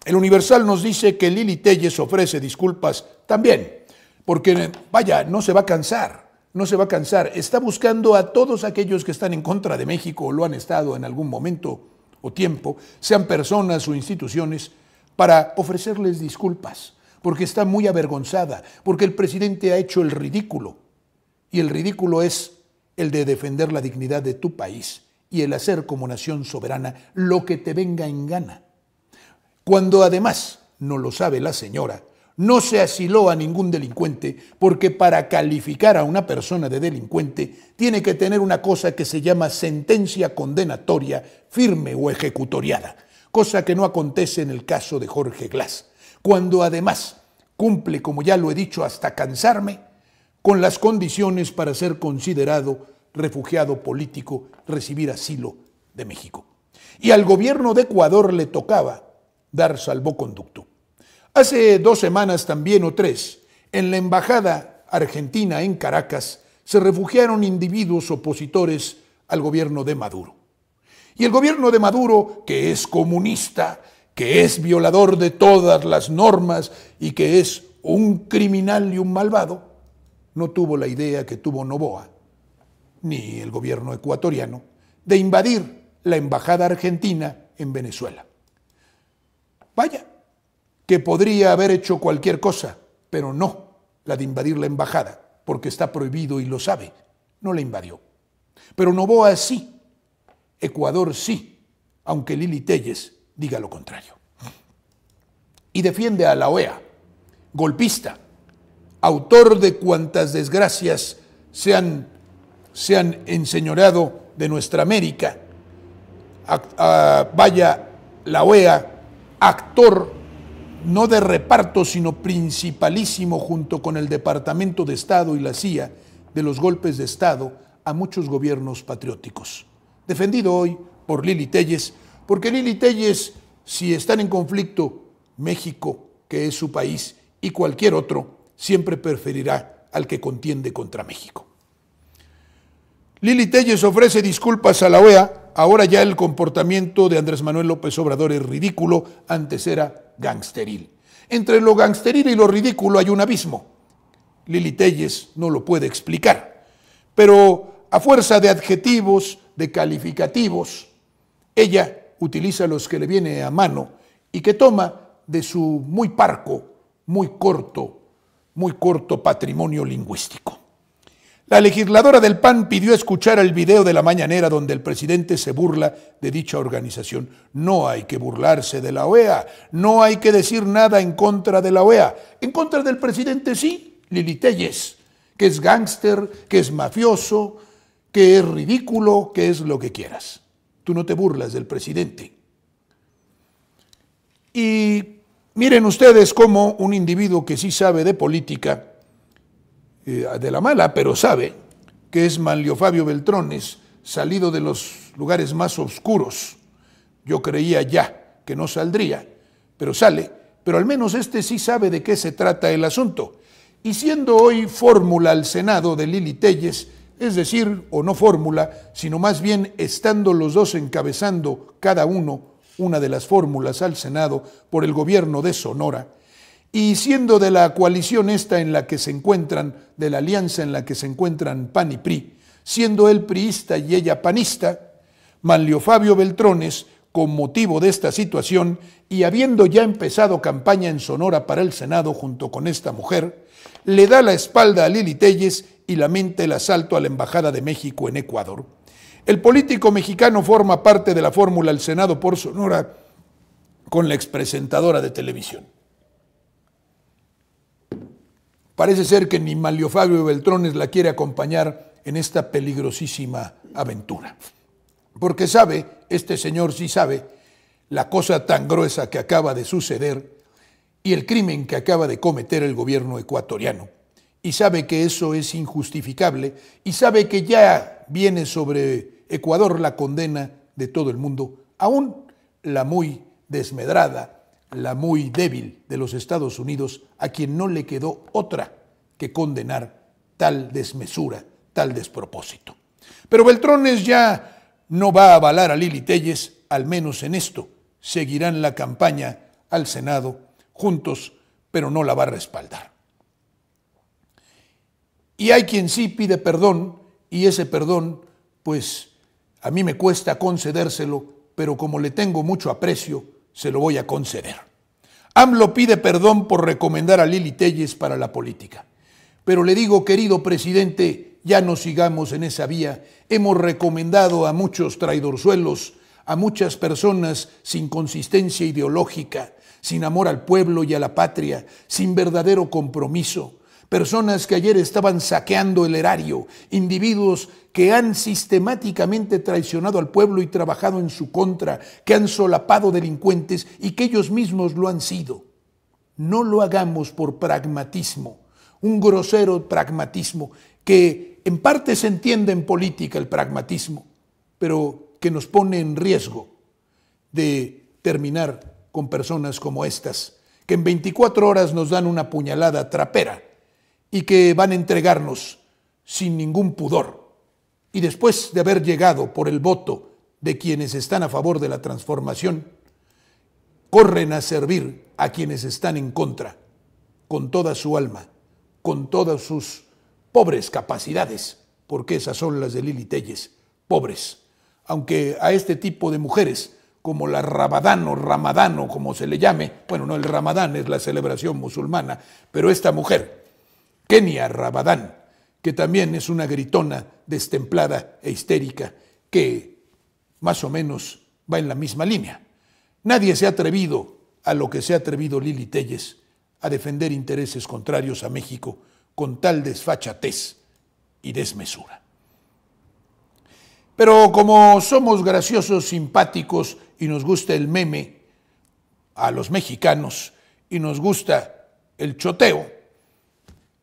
El Universal nos dice que Lili Telles ofrece disculpas también, porque vaya, no se va a cansar no se va a cansar, está buscando a todos aquellos que están en contra de México o lo han estado en algún momento o tiempo, sean personas o instituciones, para ofrecerles disculpas, porque está muy avergonzada, porque el presidente ha hecho el ridículo, y el ridículo es el de defender la dignidad de tu país y el hacer como nación soberana lo que te venga en gana. Cuando además, no lo sabe la señora, no se asiló a ningún delincuente, porque para calificar a una persona de delincuente tiene que tener una cosa que se llama sentencia condenatoria firme o ejecutoriada, cosa que no acontece en el caso de Jorge Glass, cuando además cumple, como ya lo he dicho hasta cansarme, con las condiciones para ser considerado refugiado político, recibir asilo de México. Y al gobierno de Ecuador le tocaba dar salvoconducto. Hace dos semanas también o tres, en la Embajada Argentina en Caracas, se refugiaron individuos opositores al gobierno de Maduro. Y el gobierno de Maduro, que es comunista, que es violador de todas las normas y que es un criminal y un malvado, no tuvo la idea que tuvo Novoa, ni el gobierno ecuatoriano, de invadir la embajada argentina en Venezuela. Vaya, que podría haber hecho cualquier cosa, pero no la de invadir la embajada, porque está prohibido y lo sabe. No la invadió. Pero Novoa sí, Ecuador sí, aunque Lili Telles diga lo contrario. Y defiende a la OEA, golpista, autor de cuantas desgracias se han, se enseñorado de nuestra América. Ah, vaya la OEA, actor no de reparto, sino principalísimo junto con el Departamento de Estado y la CIA de los golpes de Estado a muchos gobiernos patrióticos. Defendido hoy por Lili Telles, porque Lili Telles, si están en conflicto México, que es su país, y cualquier otro, siempre preferirá al que contiende contra México. Lili Telles ofrece disculpas a la OEA Ahora ya el comportamiento de Andrés Manuel López Obrador es ridículo, antes era gangsteril. Entre lo gangsteril y lo ridículo hay un abismo. Lili Telles no lo puede explicar. Pero a fuerza de adjetivos, de calificativos, ella utiliza los que le viene a mano y que toma de su muy parco, muy corto, muy corto patrimonio lingüístico. La legisladora del PAN pidió escuchar el video de la mañanera donde el presidente se burla de dicha organización. No hay que burlarse de la OEA, no hay que decir nada en contra de la OEA. En contra del presidente sí, Lili Telles, que es gángster, que es mafioso, que es ridículo, que es lo que quieras. Tú no te burlas del presidente. Y miren ustedes cómo un individuo que sí sabe de política eh, de la mala, pero sabe que es Manlio Fabio Beltrones, salido de los lugares más oscuros. Yo creía ya que no saldría, pero sale, pero al menos este sí sabe de qué se trata el asunto. Y siendo hoy fórmula al Senado de Lili Telles, es decir, o no fórmula, sino más bien estando los dos encabezando cada uno una de las fórmulas al Senado por el gobierno de Sonora, y siendo de la coalición esta en la que se encuentran, de la alianza en la que se encuentran PAN y PRI, siendo él priista y ella panista, Manlio Fabio Beltrones, con motivo de esta situación y habiendo ya empezado campaña en Sonora para el Senado junto con esta mujer, le da la espalda a Lili Telles y lamenta el asalto a la Embajada de México en Ecuador. El político mexicano forma parte de la fórmula El Senado por Sonora con la expresentadora de televisión. Parece ser que ni Malio Fabio Beltrones la quiere acompañar en esta peligrosísima aventura. Porque sabe, este señor sí sabe, la cosa tan gruesa que acaba de suceder y el crimen que acaba de cometer el gobierno ecuatoriano. Y sabe que eso es injustificable y sabe que ya viene sobre Ecuador la condena de todo el mundo, aún la muy desmedrada la muy débil de los Estados Unidos, a quien no le quedó otra que condenar tal desmesura, tal despropósito. Pero Beltrones ya no va a avalar a Lili Telles, al menos en esto. Seguirán la campaña al Senado juntos, pero no la va a respaldar. Y hay quien sí pide perdón, y ese perdón, pues a mí me cuesta concedérselo, pero como le tengo mucho aprecio, se lo voy a conceder. AMLO pide perdón por recomendar a Lili Telles para la política. Pero le digo, querido presidente, ya no sigamos en esa vía. Hemos recomendado a muchos traidorzuelos, a muchas personas sin consistencia ideológica, sin amor al pueblo y a la patria, sin verdadero compromiso personas que ayer estaban saqueando el erario, individuos que han sistemáticamente traicionado al pueblo y trabajado en su contra, que han solapado delincuentes y que ellos mismos lo han sido. No lo hagamos por pragmatismo, un grosero pragmatismo, que en parte se entiende en política el pragmatismo, pero que nos pone en riesgo de terminar con personas como estas, que en 24 horas nos dan una puñalada trapera y que van a entregarnos sin ningún pudor. Y después de haber llegado por el voto de quienes están a favor de la transformación, corren a servir a quienes están en contra, con toda su alma, con todas sus pobres capacidades, porque esas son las de Lili pobres. Aunque a este tipo de mujeres, como la Rabadán o Ramadán como se le llame, bueno, no, el Ramadán es la celebración musulmana, pero esta mujer, Kenia Rabadán, que también es una gritona destemplada e histérica, que más o menos va en la misma línea. Nadie se ha atrevido a lo que se ha atrevido Lili Telles a defender intereses contrarios a México con tal desfachatez y desmesura. Pero como somos graciosos, simpáticos y nos gusta el meme a los mexicanos y nos gusta el choteo,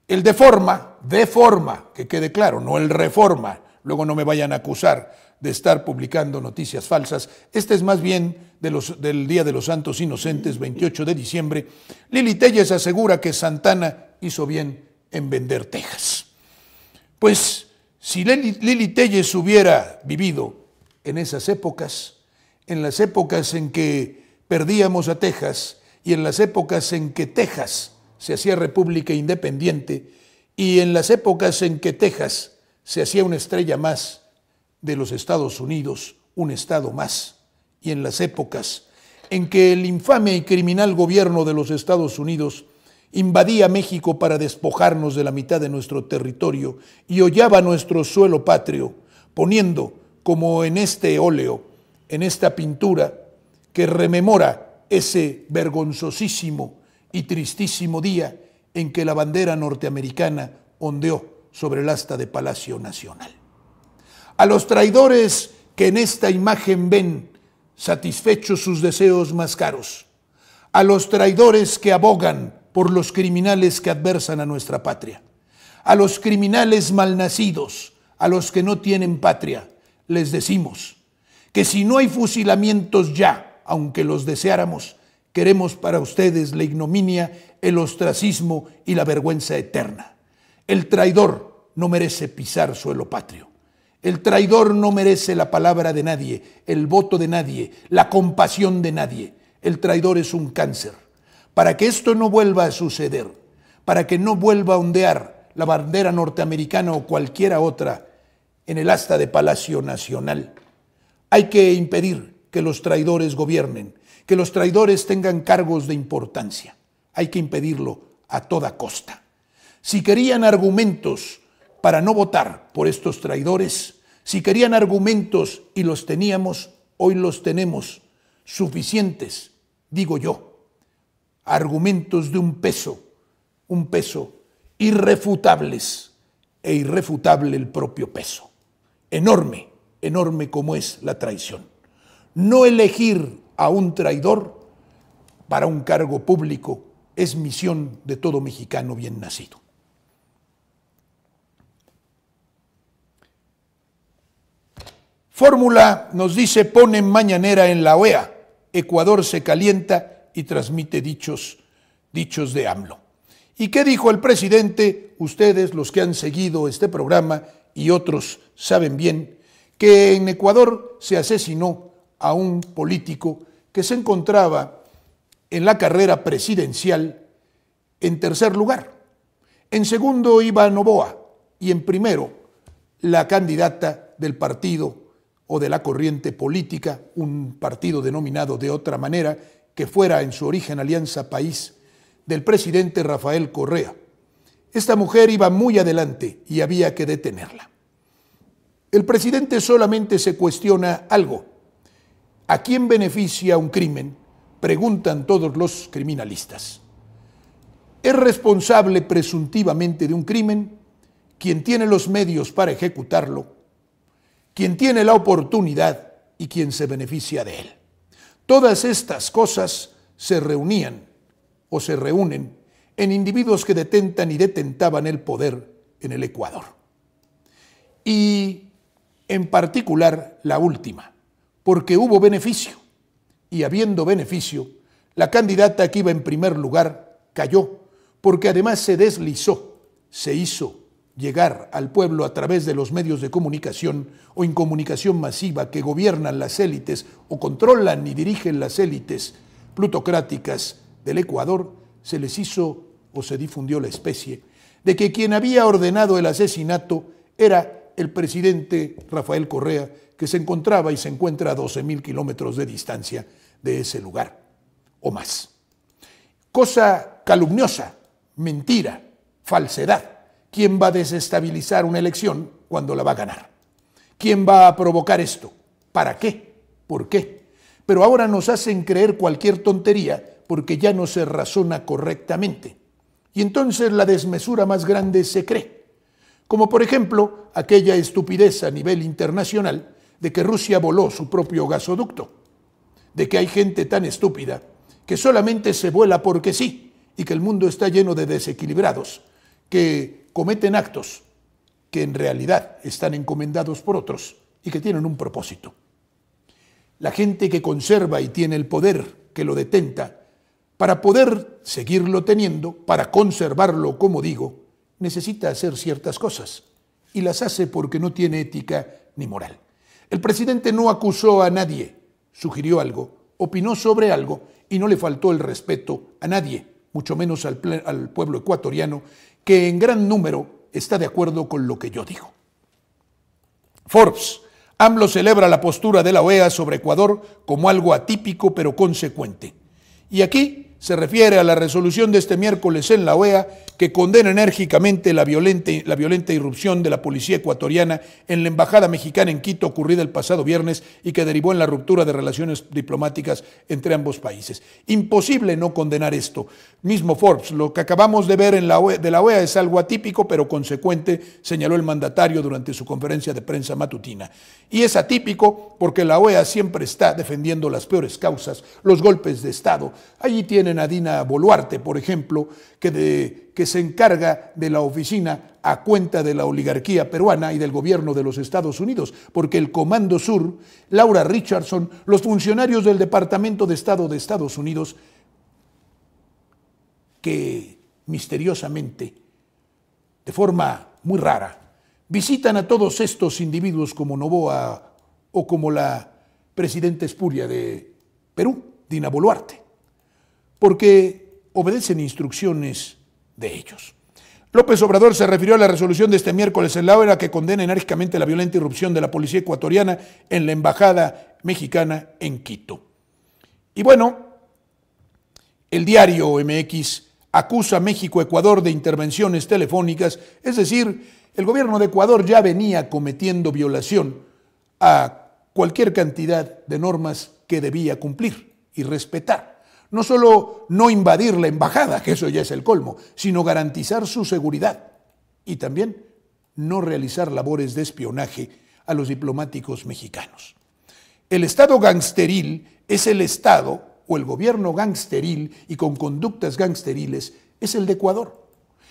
el de forma, de forma, que quede claro, no el reforma. Luego no me vayan a acusar de estar publicando noticias falsas. Este es más bien del Día de los Santos Inocentes, 28 de diciembre. Lili Telles asegura que Santana hizo bien en vender Texas. Pues si Lili, Lili Telles hubiera vivido en esas épocas, en las épocas en que perdíamos a Texas y en las épocas en que Texas se hacía república independiente y en las épocas en que Texas se hacía una estrella más de los Estados Unidos, un estado más, y en las épocas en que el infame y criminal gobierno de los Estados Unidos invadía México para despojarnos de la mitad de nuestro territorio y hollaba nuestro suelo patrio, poniendo, como en este óleo, en esta pintura, que rememora ese vergonzosísimo y tristísimo día en que la bandera norteamericana ondeó sobre el asta de Palacio Nacional. A los traidores que en esta imagen ven satisfechos sus deseos más caros, a los traidores que abogan por los criminales que adversan a nuestra patria, a los criminales malnacidos, a los que no tienen patria, les decimos que si no hay fusilamientos ya, aunque los deseáramos, Queremos para ustedes la ignominia, el ostracismo y la vergüenza eterna. El traidor no merece pisar suelo patrio. El traidor no merece la palabra de nadie, el voto de nadie, la compasión de nadie. El traidor es un cáncer. Para que esto no vuelva a suceder, para que no vuelva a ondear la bandera norteamericana o cualquiera otra en el asta de Palacio Nacional, hay que impedir que los traidores gobiernen que los traidores tengan cargos de importancia. Hay que impedirlo a toda costa. Si querían argumentos para no votar por estos traidores, si querían argumentos y los teníamos, hoy los tenemos suficientes, digo yo, argumentos de un peso, un peso irrefutables e irrefutable el propio peso. Enorme, enorme como es la traición. No elegir a un traidor para un cargo público es misión de todo mexicano bien nacido. Fórmula nos dice ponen mañanera en la OEA, Ecuador se calienta y transmite dichos, dichos de AMLO. ¿Y qué dijo el presidente? Ustedes, los que han seguido este programa y otros saben bien que en Ecuador se asesinó a un político que se encontraba en la carrera presidencial en tercer lugar. En segundo iba Novoa y en primero la candidata del partido o de la corriente política, un partido denominado de otra manera, que fuera en su origen Alianza País, del presidente Rafael Correa. Esta mujer iba muy adelante y había que detenerla. El presidente solamente se cuestiona algo, ¿A quién beneficia un crimen? Preguntan todos los criminalistas. ¿Es responsable presuntivamente de un crimen quien tiene los medios para ejecutarlo, quien tiene la oportunidad y quien se beneficia de él? Todas estas cosas se reunían o se reúnen en individuos que detentan y detentaban el poder en el Ecuador. Y en particular la última porque hubo beneficio. Y habiendo beneficio, la candidata que iba en primer lugar cayó, porque además se deslizó, se hizo llegar al pueblo a través de los medios de comunicación o incomunicación masiva que gobiernan las élites o controlan y dirigen las élites plutocráticas del Ecuador, se les hizo o se difundió la especie de que quien había ordenado el asesinato era el presidente Rafael Correa, que se encontraba y se encuentra a 12.000 kilómetros de distancia de ese lugar o más. Cosa calumniosa, mentira, falsedad. ¿Quién va a desestabilizar una elección cuando la va a ganar? ¿Quién va a provocar esto? ¿Para qué? ¿Por qué? Pero ahora nos hacen creer cualquier tontería porque ya no se razona correctamente. Y entonces la desmesura más grande se cree. Como por ejemplo aquella estupidez a nivel internacional de que Rusia voló su propio gasoducto, de que hay gente tan estúpida que solamente se vuela porque sí y que el mundo está lleno de desequilibrados, que cometen actos que en realidad están encomendados por otros y que tienen un propósito. La gente que conserva y tiene el poder que lo detenta, para poder seguirlo teniendo, para conservarlo, como digo, necesita hacer ciertas cosas y las hace porque no tiene ética ni moral. El presidente no acusó a nadie, sugirió algo, opinó sobre algo y no le faltó el respeto a nadie, mucho menos al, pueblo ecuatoriano, que en gran número está de acuerdo con lo que yo digo. Forbes, AMLO celebra la postura de la OEA sobre Ecuador como algo atípico pero consecuente. Y aquí se refiere a la resolución de este miércoles en la OEA que condena enérgicamente la violenta, la violenta, irrupción de la policía ecuatoriana en la Embajada mexicana en Quito ocurrida el pasado viernes y que derivó en la ruptura de relaciones diplomáticas entre ambos países. Imposible no condenar esto. Mismo Forbes, lo que acabamos de ver en la e de la OEA es algo atípico pero consecuente, señaló el mandatario durante su conferencia de prensa matutina. Y es atípico porque la OEA siempre está defendiendo las peores causas, los golpes de Estado. Allí tiene a Dina Boluarte, por ejemplo, que, que se encarga de la oficina a cuenta de la oligarquía peruana y del gobierno de los Estados Unidos, porque el Comando Sur, Laura Richardson, los funcionarios del Departamento de Estado de Estados Unidos, que misteriosamente, de forma muy rara, visitan a todos estos individuos como Novoa o como la presidenta espuria de Perú, Dina Boluarte porque obedecen instrucciones de ellos. López Obrador se refirió a la resolución de este miércoles en La hora que condena enérgicamente la violenta irrupción de la policía ecuatoriana en la embajada mexicana en Quito. Y bueno, el diario MX acusa a México-Ecuador de intervenciones telefónicas, es decir, el gobierno de Ecuador ya venía cometiendo violación a cualquier cantidad de normas que debía cumplir y respetar. No solo no invadir la embajada, que eso ya es el colmo, sino garantizar su seguridad y también no realizar labores de espionaje a los diplomáticos mexicanos. El Estado gangsteril es el Estado o el gobierno gangsteril y con conductas gangsteriles es el de Ecuador,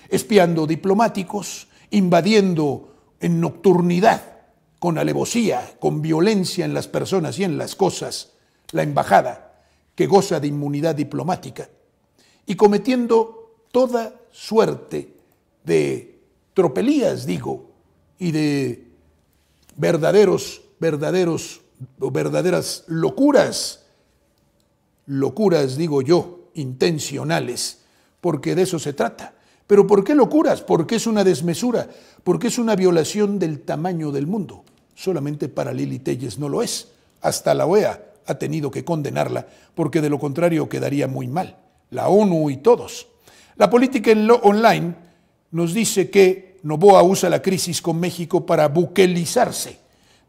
espiando diplomáticos, invadiendo en nocturnidad, con alevosía, con violencia en las personas y en las cosas, la embajada que goza de inmunidad diplomática, y cometiendo toda suerte de tropelías, digo, y de verdaderos, verdaderos, verdaderas locuras, locuras, digo yo, intencionales, porque de eso se trata. Pero ¿por qué locuras? Porque es una desmesura, porque es una violación del tamaño del mundo. Solamente para Lili Telles no lo es. Hasta la OEA ha tenido que condenarla porque de lo contrario quedaría muy mal, la ONU y todos. La política en online nos dice que Novoa usa la crisis con México para buquelizarse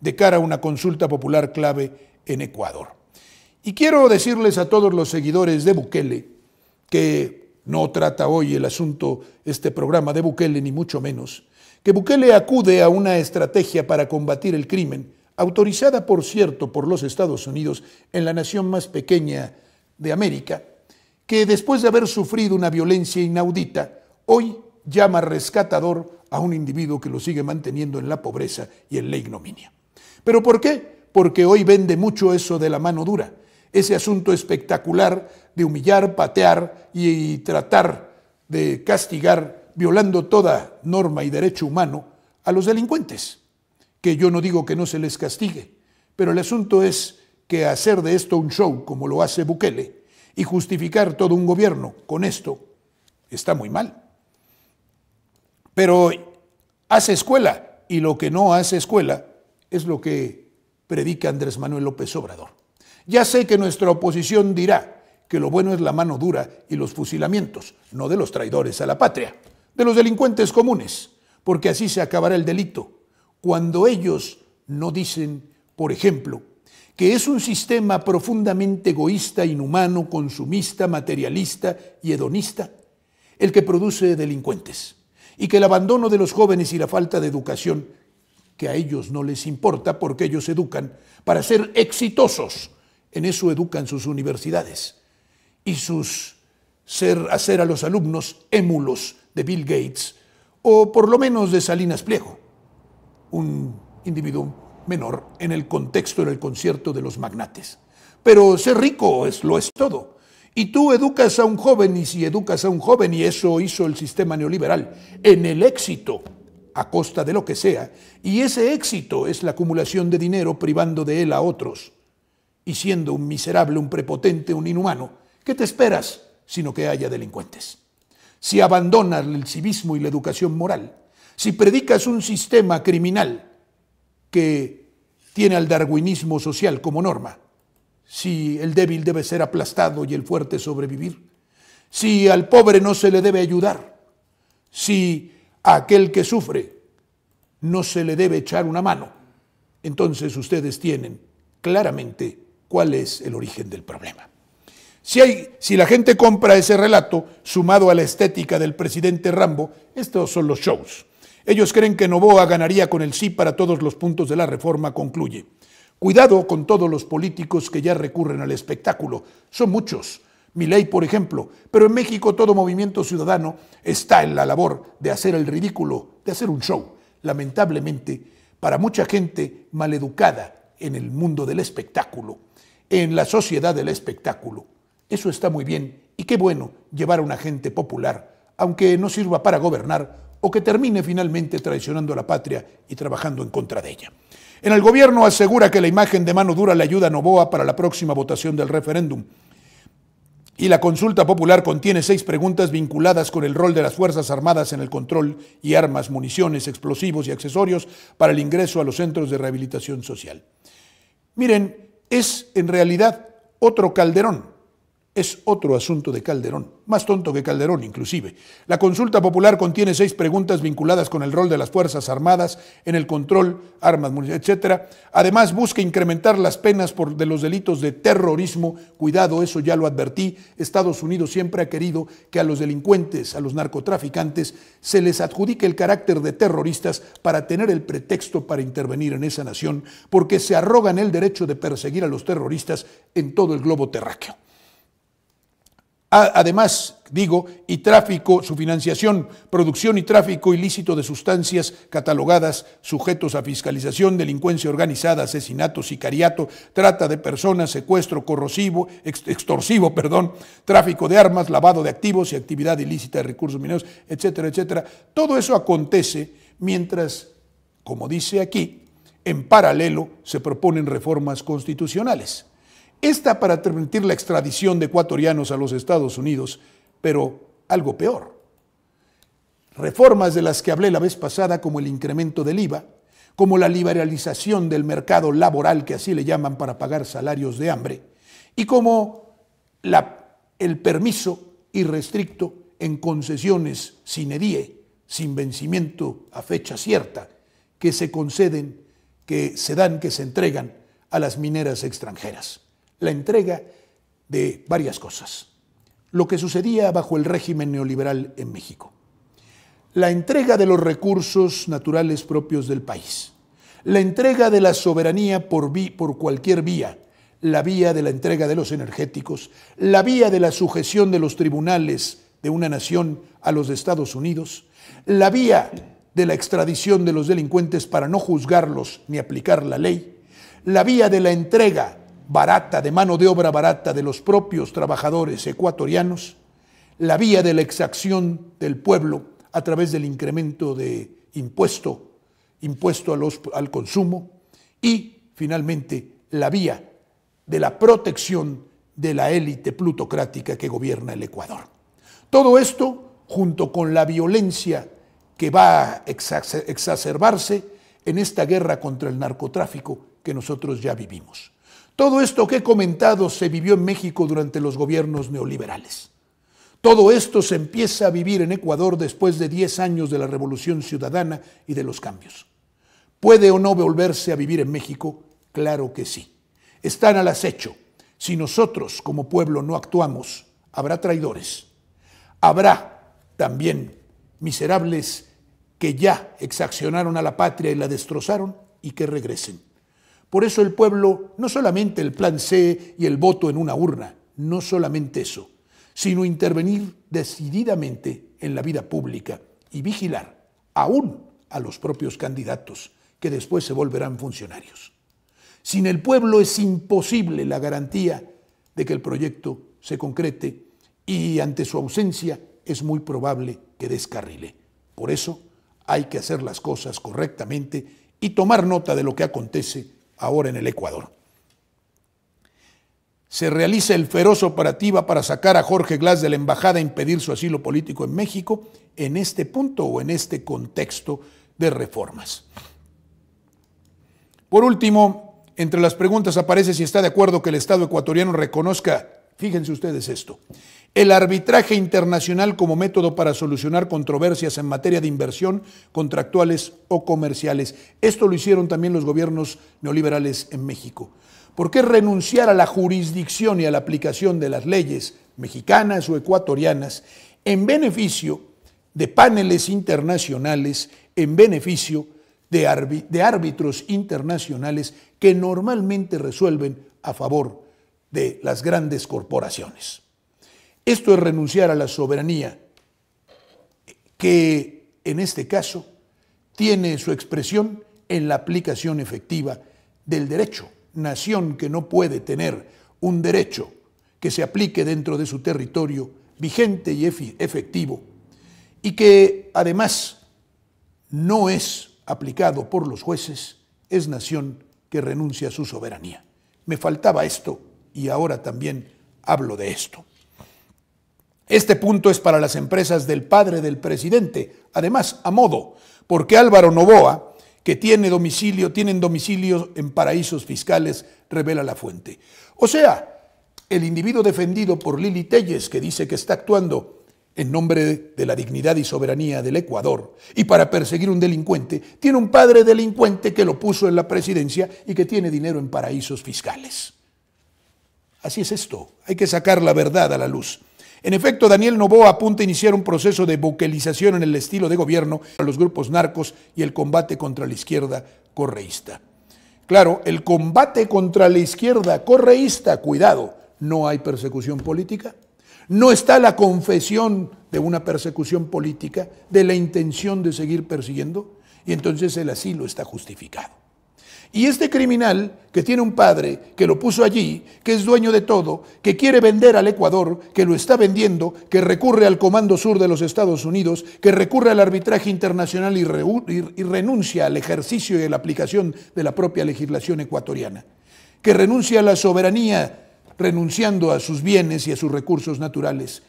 de cara a una consulta popular clave en Ecuador. Y quiero decirles a todos los seguidores de Bukele que no trata hoy el asunto este programa de Bukele, ni mucho menos, que Bukele acude a una estrategia para combatir el crimen autorizada por cierto por los Estados Unidos en la nación más pequeña de América, que después de haber sufrido una violencia inaudita, hoy llama rescatador a un individuo que lo sigue manteniendo en la pobreza y en la ignominia. ¿Pero por qué? Porque hoy vende mucho eso de la mano dura, ese asunto espectacular de humillar, patear y tratar de castigar, violando toda norma y derecho humano, a los delincuentes que yo no digo que no se les castigue, pero el asunto es que hacer de esto un show, como lo hace Bukele, y justificar todo un gobierno con esto, está muy mal. Pero hace escuela, y lo que no hace escuela es lo que predica Andrés Manuel López Obrador. Ya sé que nuestra oposición dirá que lo bueno es la mano dura y los fusilamientos, no de los traidores a la patria, de los delincuentes comunes, porque así se acabará el delito cuando ellos no dicen, por ejemplo, que es un sistema profundamente egoísta, inhumano, consumista, materialista y hedonista el que produce delincuentes, y que el abandono de los jóvenes y la falta de educación, que a ellos no les importa porque ellos educan para ser exitosos, en eso educan sus universidades y sus hacer a los alumnos émulos de Bill Gates o por lo menos de Salinas Pliego un individuo menor en el contexto en el concierto de los magnates. Pero ser rico es, lo es todo. Y tú educas a un joven y si educas a un joven, y eso hizo el sistema neoliberal, en el éxito, a costa de lo que sea, y ese éxito es la acumulación de dinero privando de él a otros, y siendo un miserable, un prepotente, un inhumano, ¿qué te esperas? Sino que haya delincuentes. Si abandonas el civismo y la educación moral, si predicas un sistema criminal que tiene al darwinismo social como norma, si el débil debe ser aplastado y el fuerte sobrevivir, si al pobre no se le debe ayudar, si a aquel que sufre no se le debe echar una mano, entonces ustedes tienen claramente cuál es el origen del problema. Si, si, la gente compra ese relato, sumado a la estética del presidente Rambo, estos son los shows. Ellos creen que Novoa ganaría con el sí para todos los puntos de la reforma, concluye. Cuidado con todos los políticos que ya recurren al espectáculo. Son muchos. ley, por ejemplo. Pero en México todo movimiento ciudadano está en la labor de hacer el ridículo, de hacer un show. Lamentablemente, para mucha gente maleducada en el mundo del espectáculo, en la sociedad del espectáculo. Eso está muy bien y qué bueno llevar a una gente popular, aunque no sirva para gobernar o que termine finalmente traicionando a la patria y trabajando en contra de ella. En el gobierno asegura que la imagen de mano dura le ayuda a Novoa para la próxima votación del referéndum. Y la consulta popular contiene seis preguntas vinculadas con el rol de las Fuerzas Armadas en el control y armas, municiones, explosivos y accesorios para el ingreso a los centros de rehabilitación social. Miren, es en realidad otro calderón es otro asunto de Calderón, más tonto que Calderón inclusive. La consulta popular contiene seis preguntas vinculadas con el rol de las Fuerzas Armadas en el control, armas, etcétera. Además, busca incrementar las penas por de los delitos de terrorismo. Cuidado, eso ya lo advertí. Estados Unidos siempre ha querido que a los delincuentes, a los narcotraficantes, se les adjudique el carácter de terroristas para tener el pretexto para intervenir en esa nación, porque se arrogan el derecho de perseguir a los terroristas en todo el globo terráqueo. Ah, además, digo, y tráfico, su financiación, producción y tráfico ilícito de sustancias catalogadas, sujetos a fiscalización, delincuencia organizada, asesinato, sicariato, trata de personas, secuestro corrosivo, extorsivo, perdón, tráfico de armas, lavado de activos y actividad ilícita de recursos mineros, etcétera, etcétera. Todo eso acontece mientras, como dice aquí, en paralelo se proponen reformas constitucionales. Esta para permitir la extradición de ecuatorianos a los Estados Unidos, pero algo peor. Reformas de las que hablé la vez pasada, como el incremento del IVA, como la liberalización del mercado laboral, que así le llaman para pagar salarios de hambre, y como el permiso irrestricto en concesiones sin edie, sin vencimiento a fecha cierta, que se conceden, que se dan, que se entregan a las mineras extranjeras la entrega de varias cosas. Lo que sucedía bajo el régimen neoliberal en México. La entrega de los recursos naturales propios del país. La entrega de la soberanía por, cualquier vía. La vía de la entrega de los energéticos. La vía de la sujeción de los tribunales de una nación a los Estados Unidos. La vía de la extradición de los delincuentes para no juzgarlos ni aplicar la ley. La vía de la entrega barata, de mano de obra barata de los propios trabajadores ecuatorianos, la vía de la exacción del pueblo a través del incremento de impuesto, impuesto al consumo y finalmente la vía de la protección de la élite plutocrática que gobierna el Ecuador. Todo esto junto con la violencia que va a exacerbarse en esta guerra contra el narcotráfico que nosotros ya vivimos. Todo esto que he comentado se vivió en México durante los gobiernos neoliberales. Todo esto se empieza a vivir en Ecuador después de 10 años de la revolución ciudadana y de los cambios. ¿Puede o no volverse a vivir en México? Claro que sí. Están al acecho. Si nosotros como pueblo no actuamos, habrá traidores. Habrá también miserables que ya exaccionaron a la patria y la destrozaron y que regresen. Por eso el pueblo, no solamente el plan C y el voto en una urna, no solamente eso, sino intervenir decididamente en la vida pública y vigilar aún a los propios candidatos, que después se volverán funcionarios. Sin el pueblo es imposible la garantía de que el proyecto se concrete y ante su ausencia es muy probable que descarrile. Por eso hay que hacer las cosas correctamente y tomar nota de lo que acontece ahora en el Ecuador. Se realiza el feroz operativo para sacar a Jorge Glass de la embajada e impedir su asilo político en México en este punto o en este contexto de reformas. Por último, entre las preguntas aparece si está de acuerdo que el Estado ecuatoriano reconozca Fíjense ustedes esto. El arbitraje internacional como método para solucionar controversias en materia de inversión, contractuales o comerciales. Esto lo hicieron también los gobiernos neoliberales en México. ¿Por qué renunciar a la jurisdicción y a la aplicación de las leyes mexicanas o ecuatorianas en beneficio de paneles internacionales, en beneficio de, árbitros internacionales que normalmente resuelven a favor de las grandes corporaciones. Esto es renunciar a la soberanía que en este caso tiene su expresión en la aplicación efectiva del derecho. Nación que no puede tener un derecho que se aplique dentro de su territorio vigente y efectivo y que además no es aplicado por los jueces, es nación que renuncia a su soberanía. Me faltaba esto y ahora también hablo de esto. Este punto es para las empresas del padre del presidente, además a modo, porque Álvaro Novoa, que tiene domicilio, tienen domicilio en paraísos fiscales, revela la fuente. O sea, el individuo defendido por Lili Telles, que dice que está actuando en nombre de la dignidad y soberanía del Ecuador y para perseguir un delincuente, tiene un padre delincuente que lo puso en la presidencia y que tiene dinero en paraísos fiscales. Así es esto, hay que sacar la verdad a la luz. En efecto, Daniel Novoa apunta a iniciar un proceso de vocalización en el estilo de gobierno a los grupos narcos y el combate contra la izquierda correísta. Claro, el combate contra la izquierda correísta, cuidado, no hay persecución política. No está la confesión de una persecución política, de la intención de seguir persiguiendo, y entonces el asilo está justificado. Y este criminal que tiene un padre que lo puso allí, que es dueño de todo, que quiere vender al Ecuador, que lo está vendiendo, que recurre al Comando Sur de los Estados Unidos, que recurre al arbitraje internacional y, renuncia al ejercicio y a la aplicación de la propia legislación ecuatoriana, que renuncia a la soberanía renunciando a sus bienes y a sus recursos naturales,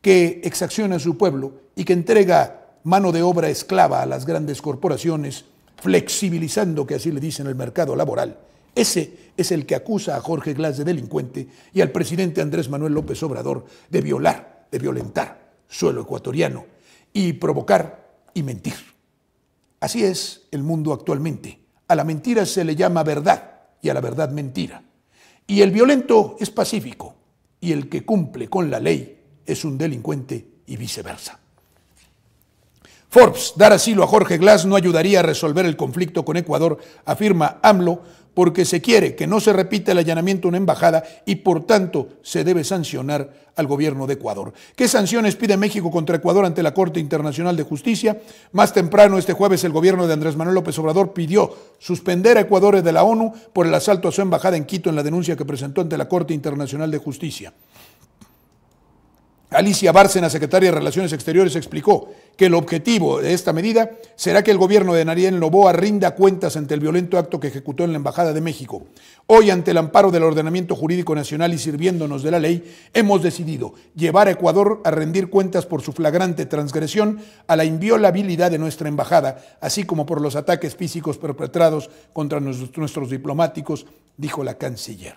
que exacciona a su pueblo y que entrega mano de obra esclava a las grandes corporaciones flexibilizando, que así le dicen el mercado laboral. Ese es el que acusa a Jorge Glass de delincuente y al presidente Andrés Manuel López Obrador de violar, de violentar suelo ecuatoriano y provocar y mentir. Así es el mundo actualmente. A la mentira se le llama verdad y a la verdad mentira. Y el violento es pacífico y el que cumple con la ley es un delincuente y viceversa. Forbes, dar asilo a Jorge Glass no ayudaría a resolver el conflicto con Ecuador, afirma AMLO, porque se quiere que no se repita el allanamiento de una embajada y por tanto se debe sancionar al gobierno de Ecuador. ¿Qué sanciones pide México contra Ecuador ante la Corte Internacional de Justicia? Más temprano este jueves el gobierno de Andrés Manuel López Obrador pidió suspender a Ecuador de la ONU por el asalto a su embajada en Quito en la denuncia que presentó ante la Corte Internacional de Justicia. Alicia Bárcena, secretaria de Relaciones Exteriores, explicó que el objetivo de esta medida será que el gobierno de Nariel Loboa rinda cuentas ante el violento acto que ejecutó en la Embajada de México. Hoy, ante el amparo del ordenamiento jurídico nacional y sirviéndonos de la ley, hemos decidido llevar a Ecuador a rendir cuentas por su flagrante transgresión a la inviolabilidad de nuestra embajada, así como por los ataques físicos perpetrados contra nuestros diplomáticos, dijo la canciller.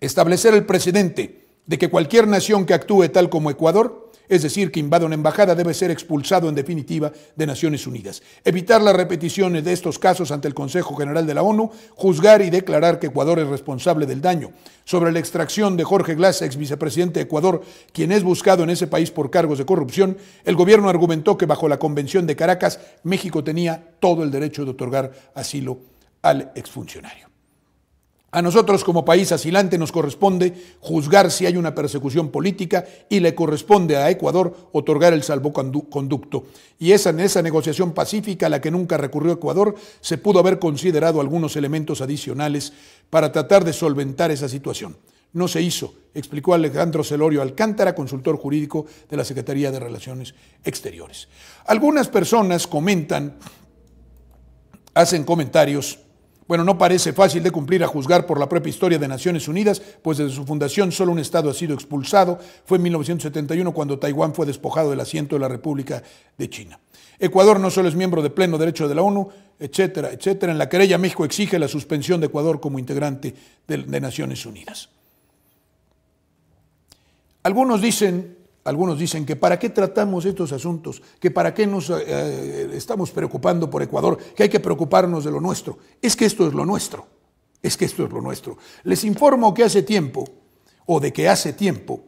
Establecer el Presidente de que cualquier nación que actúe tal como Ecuador, es decir, que invada una embajada, debe ser expulsado en definitiva de Naciones Unidas. Evitar las repeticiones de estos casos ante el Consejo General de la ONU, juzgar y declarar que Ecuador es responsable del daño. Sobre la extracción de Jorge Glass, ex vicepresidente de Ecuador, quien es buscado en ese país por cargos de corrupción, el gobierno argumentó que bajo la Convención de Caracas, México tenía todo el derecho de otorgar asilo al exfuncionario. A nosotros como país asilante nos corresponde juzgar si hay una persecución política y le corresponde a Ecuador otorgar el salvoconducto. Y esa, en esa negociación pacífica a la que nunca recurrió Ecuador se pudo haber considerado algunos elementos adicionales para tratar de solventar esa situación. No se hizo, explicó Alejandro Celorio Alcántara, consultor jurídico de la Secretaría de Relaciones Exteriores. Algunas personas comentan, hacen comentarios bueno, no parece fácil de cumplir a juzgar por la propia historia de Naciones Unidas, pues desde su fundación solo un Estado ha sido expulsado. Fue en 1971 cuando Taiwán fue despojado del asiento de la República de China. Ecuador no solo es miembro de pleno derecho de la ONU, etcétera, etcétera. En la querella México exige la suspensión de Ecuador como integrante de, de Naciones Unidas. Algunos dicen algunos dicen que para qué tratamos estos asuntos, que para qué nos eh, eh, estamos preocupando por Ecuador, que hay que preocuparnos de lo nuestro. Es que esto es lo nuestro, es que esto es lo nuestro. Les informo que hace tiempo, o de que hace tiempo,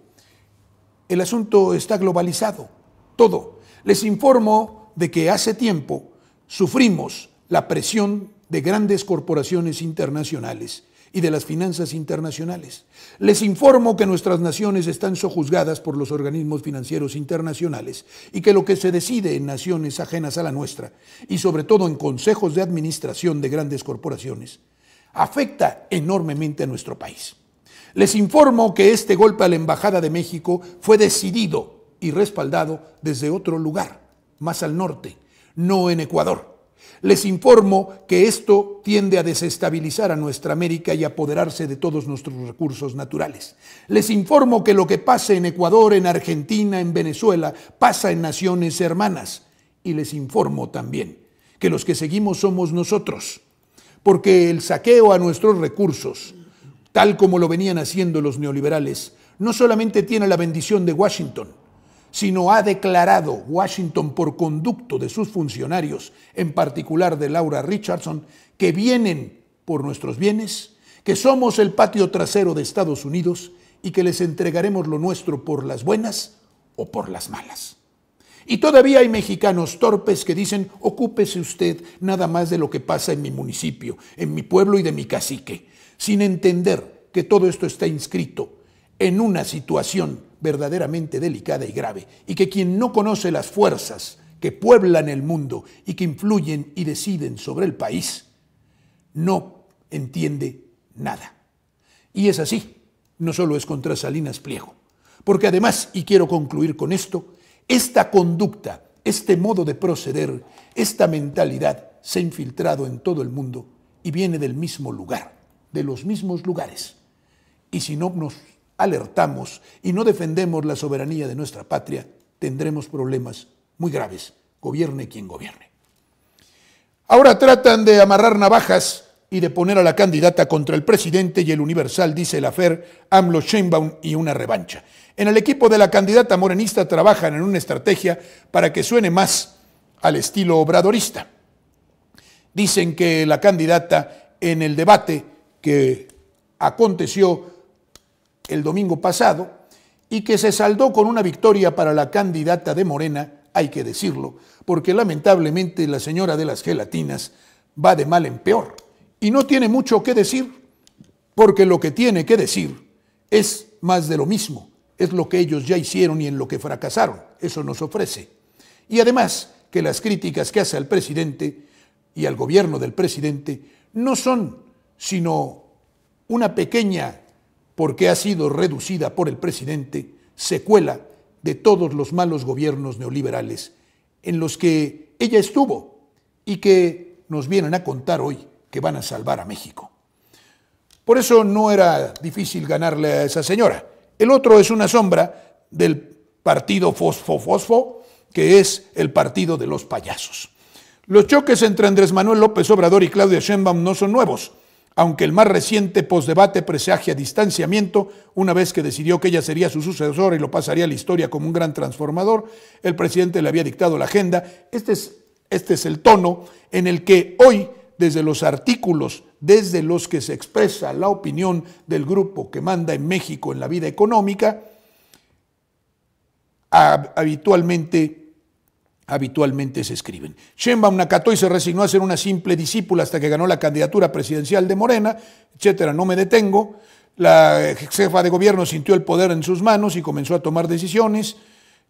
el asunto está globalizado, todo. Les informo de que hace tiempo sufrimos la presión de grandes corporaciones internacionales y de las finanzas internacionales. Les informo que nuestras naciones están sojuzgadas por los organismos financieros internacionales y que lo que se decide en naciones ajenas a la nuestra, y sobre todo en consejos de administración de grandes corporaciones, afecta enormemente a nuestro país. Les informo que este golpe a la Embajada de México fue decidido y respaldado desde otro lugar, más al norte, no en Ecuador les informo que esto tiende a desestabilizar a nuestra América y apoderarse de todos nuestros recursos naturales. Les informo que lo que pasa en Ecuador, en Argentina, en Venezuela, pasa en naciones hermanas. Y les informo también que los que seguimos somos nosotros, porque el saqueo a nuestros recursos, tal como lo venían haciendo los neoliberales, no solamente tiene la bendición de Washington, sino ha declarado Washington por conducto de sus funcionarios, en particular de Laura Richardson, que vienen por nuestros bienes, que somos el patio trasero de Estados Unidos y que les entregaremos lo nuestro por las buenas o por las malas. Y todavía hay mexicanos torpes que dicen, ocúpese usted nada más de lo que pasa en mi municipio, en mi pueblo y de mi cacique, sin entender que todo esto está inscrito en una situación verdaderamente delicada y grave, y que quien no conoce las fuerzas que pueblan el mundo y que influyen y deciden sobre el país, no entiende nada. Y es así, no solo es contra Salinas Pliego, porque además, y quiero concluir con esto, esta conducta, este modo de proceder, esta mentalidad se ha infiltrado en todo el mundo y viene del mismo lugar, de los mismos lugares. Y si no nos alertamos y no defendemos la soberanía de nuestra patria, tendremos problemas muy graves, gobierne quien gobierne. Ahora tratan de amarrar navajas y de poner a la candidata contra el presidente y el Universal, dice la FER, AMLO Sheinbaum y una revancha. En el equipo de la candidata morenista trabajan en una estrategia para que suene más al estilo obradorista. Dicen que la candidata en el debate que aconteció el domingo pasado y que se saldó con una victoria para la candidata de Morena, hay que decirlo, porque lamentablemente la señora de las gelatinas va de mal en peor y no tiene mucho que decir, porque lo que tiene que decir es más de lo mismo, es lo que ellos ya hicieron y en lo que fracasaron, eso nos ofrece. Y además que las críticas que hace al presidente y al gobierno del presidente no son sino una pequeña porque ha sido reducida por el presidente secuela de todos los malos gobiernos neoliberales en los que ella estuvo y que nos vienen a contar hoy que van a salvar a México. Por eso no era difícil ganarle a esa señora. El otro es una sombra del partido fosfo-fosfo, que es el partido de los payasos. Los choques entre Andrés Manuel López Obrador y Claudia Sheinbaum no son nuevos aunque el más reciente posdebate presagia distanciamiento, una vez que decidió que ella sería su sucesora y lo pasaría a la historia como un gran transformador, el presidente le había dictado la agenda. Este es, este es el tono en el que hoy, desde los artículos, desde los que se expresa la opinión del grupo que manda en México en la vida económica, habitualmente habitualmente se escriben. Sheinbaum y se resignó a ser una simple discípula hasta que ganó la candidatura presidencial de Morena, etcétera, no me detengo. La jefa de gobierno sintió el poder en sus manos y comenzó a tomar decisiones,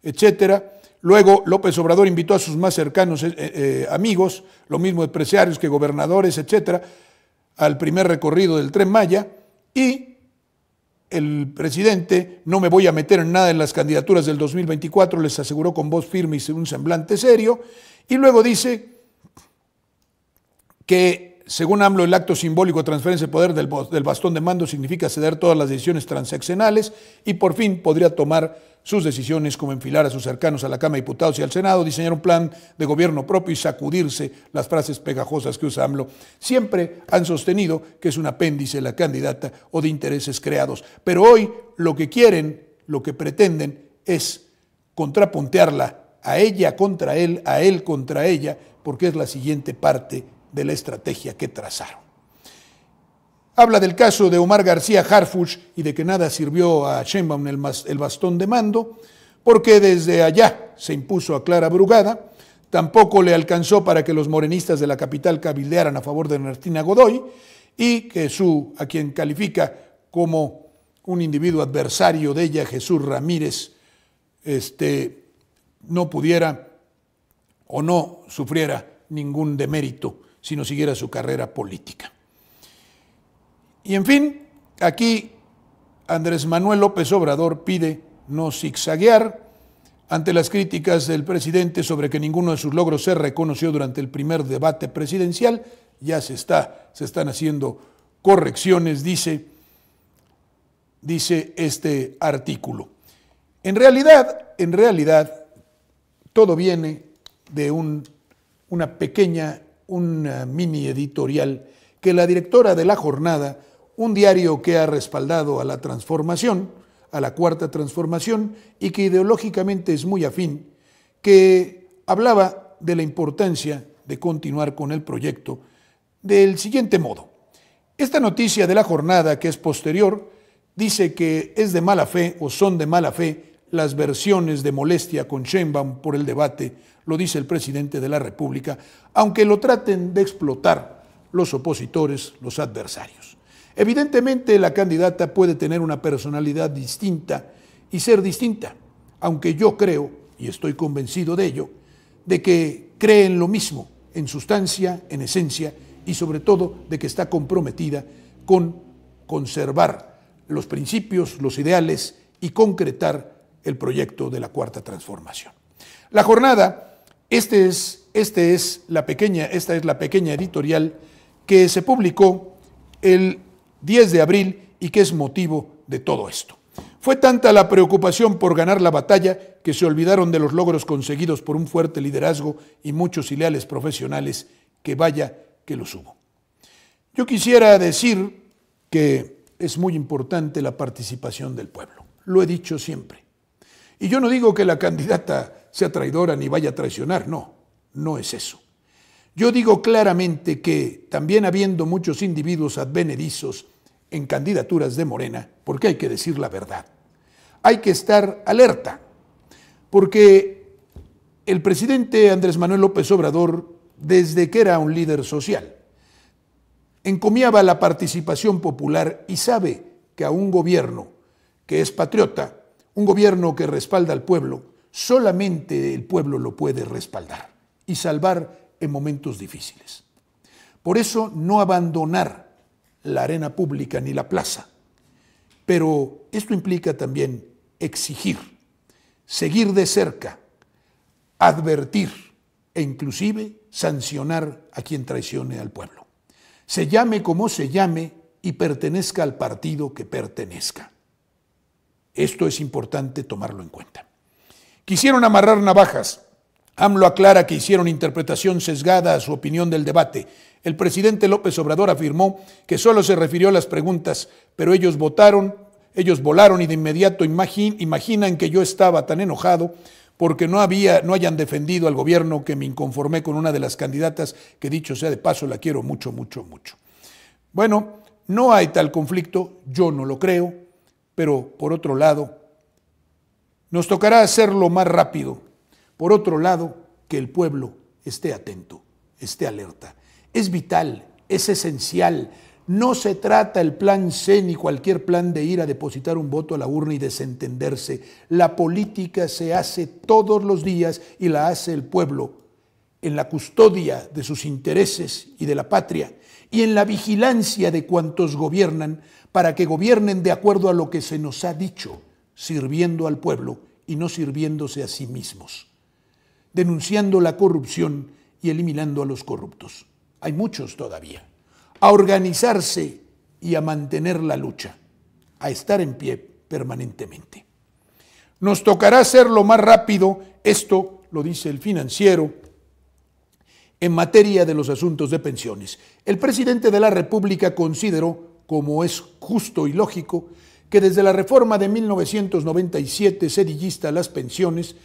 etcétera. Luego López Obrador invitó a sus más cercanos eh, eh, eh, amigos, lo mismo empresarios que gobernadores, etcétera, al primer recorrido del tren Maya y el presidente, no me voy a meter en nada en las candidaturas del 2024, les aseguró con voz firme y un semblante serio, y luego dice que según AMLO, el acto simbólico de transferencia de poder del, bastón de mando significa ceder todas las decisiones transaccionales y por fin podría tomar sus decisiones como enfilar a sus cercanos a la Cámara de Diputados y al Senado, diseñar un plan de gobierno propio y sacudirse las frases pegajosas que usa AMLO. Siempre han sostenido que es un apéndice la candidata o de intereses creados. Pero hoy lo que quieren, lo que pretenden es contrapuntearla a ella contra él, a él contra ella, porque es la siguiente parte de la estrategia que trazaron. Habla del caso de Omar García Harfuch y de que nada sirvió a Sheinbaum el, bastón de mando, porque desde allá se impuso a Clara Brugada, tampoco le alcanzó para que los morenistas de la capital cabildearan a favor de Martina Godoy y que su, a quien califica como un individuo adversario de ella, Jesús Ramírez, este, no pudiera o no sufriera ningún demérito sino siguiera su carrera política. Y en fin, aquí Andrés Manuel López Obrador pide no zigzaguear ante las críticas del presidente sobre que ninguno de sus logros se reconoció durante el primer debate presidencial. Ya se, está, se están haciendo correcciones, dice, dice este artículo. En realidad, en realidad, todo viene de una pequeña un eh, mini editorial que la directora de La Jornada, un diario que ha respaldado a la transformación, a la cuarta transformación, y que ideológicamente es muy afín, que hablaba de la importancia de continuar con el proyecto del siguiente modo. Esta noticia de la jornada, que es posterior, dice que es de mala fe o son de mala fe las versiones de molestia con Sheinbaum por el debate, lo dice el presidente de la República, aunque lo traten de explotar los opositores, los adversarios. Evidentemente la candidata puede tener una personalidad distinta y ser distinta, aunque yo creo, y estoy convencido de ello, de que cree en lo mismo, en sustancia, en esencia y sobre todo de que está comprometida con conservar los principios, los ideales y concretar el proyecto de la cuarta transformación. La jornada, este es, este es la pequeña, esta es la pequeña editorial que se publicó el 10 de abril y que es motivo de todo esto. Fue tanta la preocupación por ganar la batalla que se olvidaron de los logros conseguidos por un fuerte liderazgo y muchos y profesionales que vaya que los hubo. Yo quisiera decir que es muy importante la participación del pueblo. Lo he dicho siempre. Y yo no digo que la candidata sea traidora ni vaya a traicionar, no, no es eso. Yo digo claramente que también habiendo muchos individuos advenedizos en candidaturas de Morena, porque hay que decir la verdad, hay que estar alerta, porque el presidente Andrés Manuel López Obrador, desde que era un líder social, encomiaba la participación popular y sabe que a un gobierno que es patriota, un gobierno que respalda al pueblo, solamente el pueblo lo puede respaldar y salvar en momentos difíciles. Por eso no abandonar la arena pública ni la plaza. Pero esto implica también exigir, seguir de cerca, advertir e inclusive sancionar a quien traicione al pueblo. Se llame como se llame y pertenezca al partido que pertenezca. Esto es importante tomarlo en cuenta. Quisieron amarrar navajas. AMLO aclara que hicieron interpretación sesgada a su opinión del debate. El presidente López Obrador afirmó que solo se refirió a las preguntas, pero ellos votaron, ellos volaron y de inmediato imaginan que yo estaba tan enojado porque no, había, no hayan defendido al gobierno que me inconformé con una de las candidatas que dicho sea de paso la quiero mucho, mucho, mucho. Bueno, no hay tal conflicto, yo no lo creo, pero por otro lado, nos tocará hacerlo más rápido. Por otro lado, que el pueblo esté atento, esté alerta. Es vital, es esencial. No se trata el plan C ni cualquier plan de ir a depositar un voto a la urna y desentenderse. La política se hace todos los días y la hace el pueblo en la custodia de sus intereses y de la patria y en la vigilancia de cuantos gobiernan para que gobiernen de acuerdo a lo que se nos ha dicho, sirviendo al pueblo y no sirviéndose a sí mismos, denunciando la corrupción y eliminando a los corruptos. Hay muchos todavía. A organizarse y a mantener la lucha, a estar en pie permanentemente. Nos tocará hacerlo más rápido, esto lo dice el financiero, en materia de los asuntos de pensiones. El presidente de la República consideró como es justo y lógico, que desde la reforma de 1997 a las pensiones,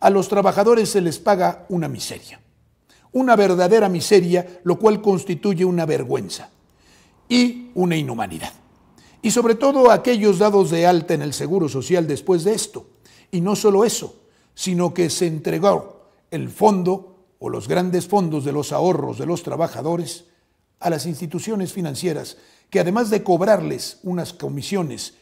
a los trabajadores se les paga una miseria. Una verdadera miseria, lo cual constituye una vergüenza y una inhumanidad. Y sobre todo aquellos dados de alta en el Seguro Social después de esto. Y no solo eso, sino que se entregó el fondo o los grandes fondos de los ahorros de los trabajadores a las instituciones financieras que además de cobrarles unas comisiones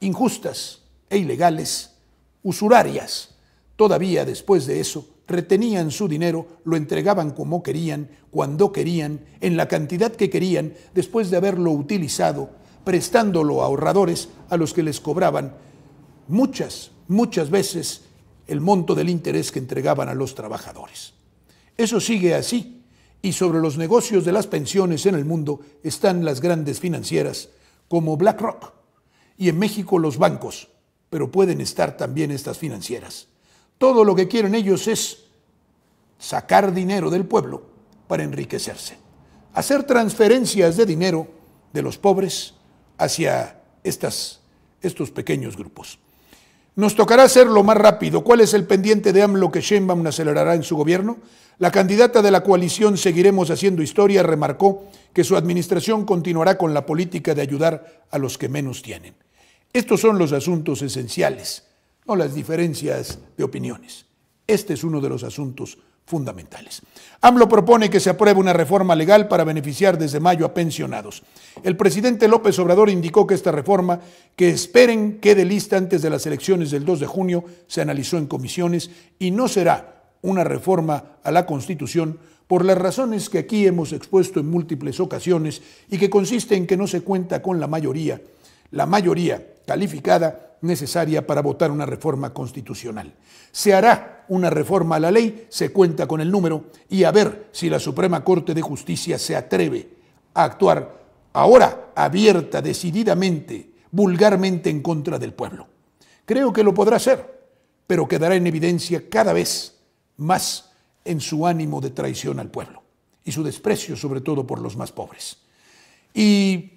injustas e ilegales, usurarias, todavía después de eso retenían su dinero, lo entregaban como querían, cuando querían, en la cantidad que querían, después de haberlo utilizado, prestándolo a ahorradores a los que les cobraban muchas, muchas veces el monto del interés que entregaban a los trabajadores. Eso sigue así y sobre los negocios de las pensiones en el mundo están las grandes financieras como BlackRock y en México los bancos, pero pueden estar también estas financieras. Todo lo que quieren ellos es sacar dinero del pueblo para enriquecerse, hacer transferencias de dinero de los pobres hacia estas, estos pequeños grupos. Nos tocará hacerlo más rápido. ¿Cuál es el pendiente de AMLO que Sheinbaum acelerará en su gobierno? La candidata de la coalición Seguiremos Haciendo Historia remarcó que su administración continuará con la política de ayudar a los que menos tienen. Estos son los asuntos esenciales, no las diferencias de opiniones. Este es uno de los asuntos fundamentales. AMLO propone que se apruebe una reforma legal para beneficiar desde mayo a pensionados. El presidente López Obrador indicó que esta reforma, que esperen quede lista antes de las elecciones del 2 de junio, se analizó en comisiones y no será una reforma a la Constitución por las razones que aquí hemos expuesto en múltiples ocasiones y que consiste en que no se cuenta con la mayoría, la mayoría calificada necesaria para votar una reforma constitucional. Se hará una reforma a la ley, se cuenta con el número y a ver si la Suprema Corte de Justicia se atreve a actuar ahora abierta, decididamente, vulgarmente en contra del pueblo. Creo que lo podrá hacer, pero quedará en evidencia cada vez más en su ánimo de traición al pueblo y su desprecio sobre todo por los más pobres. Y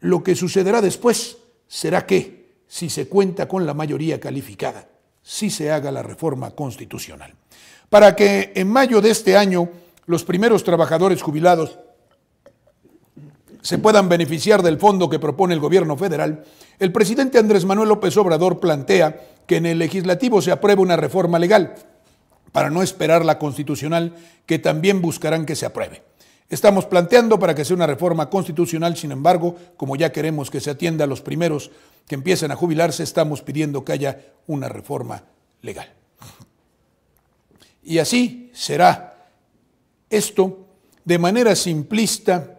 lo que sucederá después será que, si se cuenta con la mayoría calificada, si se haga la reforma constitucional. Para que en mayo de este año los primeros trabajadores jubilados se puedan beneficiar del fondo que propone el gobierno federal, el presidente Andrés Manuel López Obrador plantea que en el legislativo se apruebe una reforma legal, para no esperar la constitucional, que también buscarán que se apruebe. Estamos planteando para que sea una reforma constitucional, sin embargo, como ya queremos que se atienda a los primeros que empiecen a jubilarse, estamos pidiendo que haya una reforma legal. Y así será esto de manera simplista,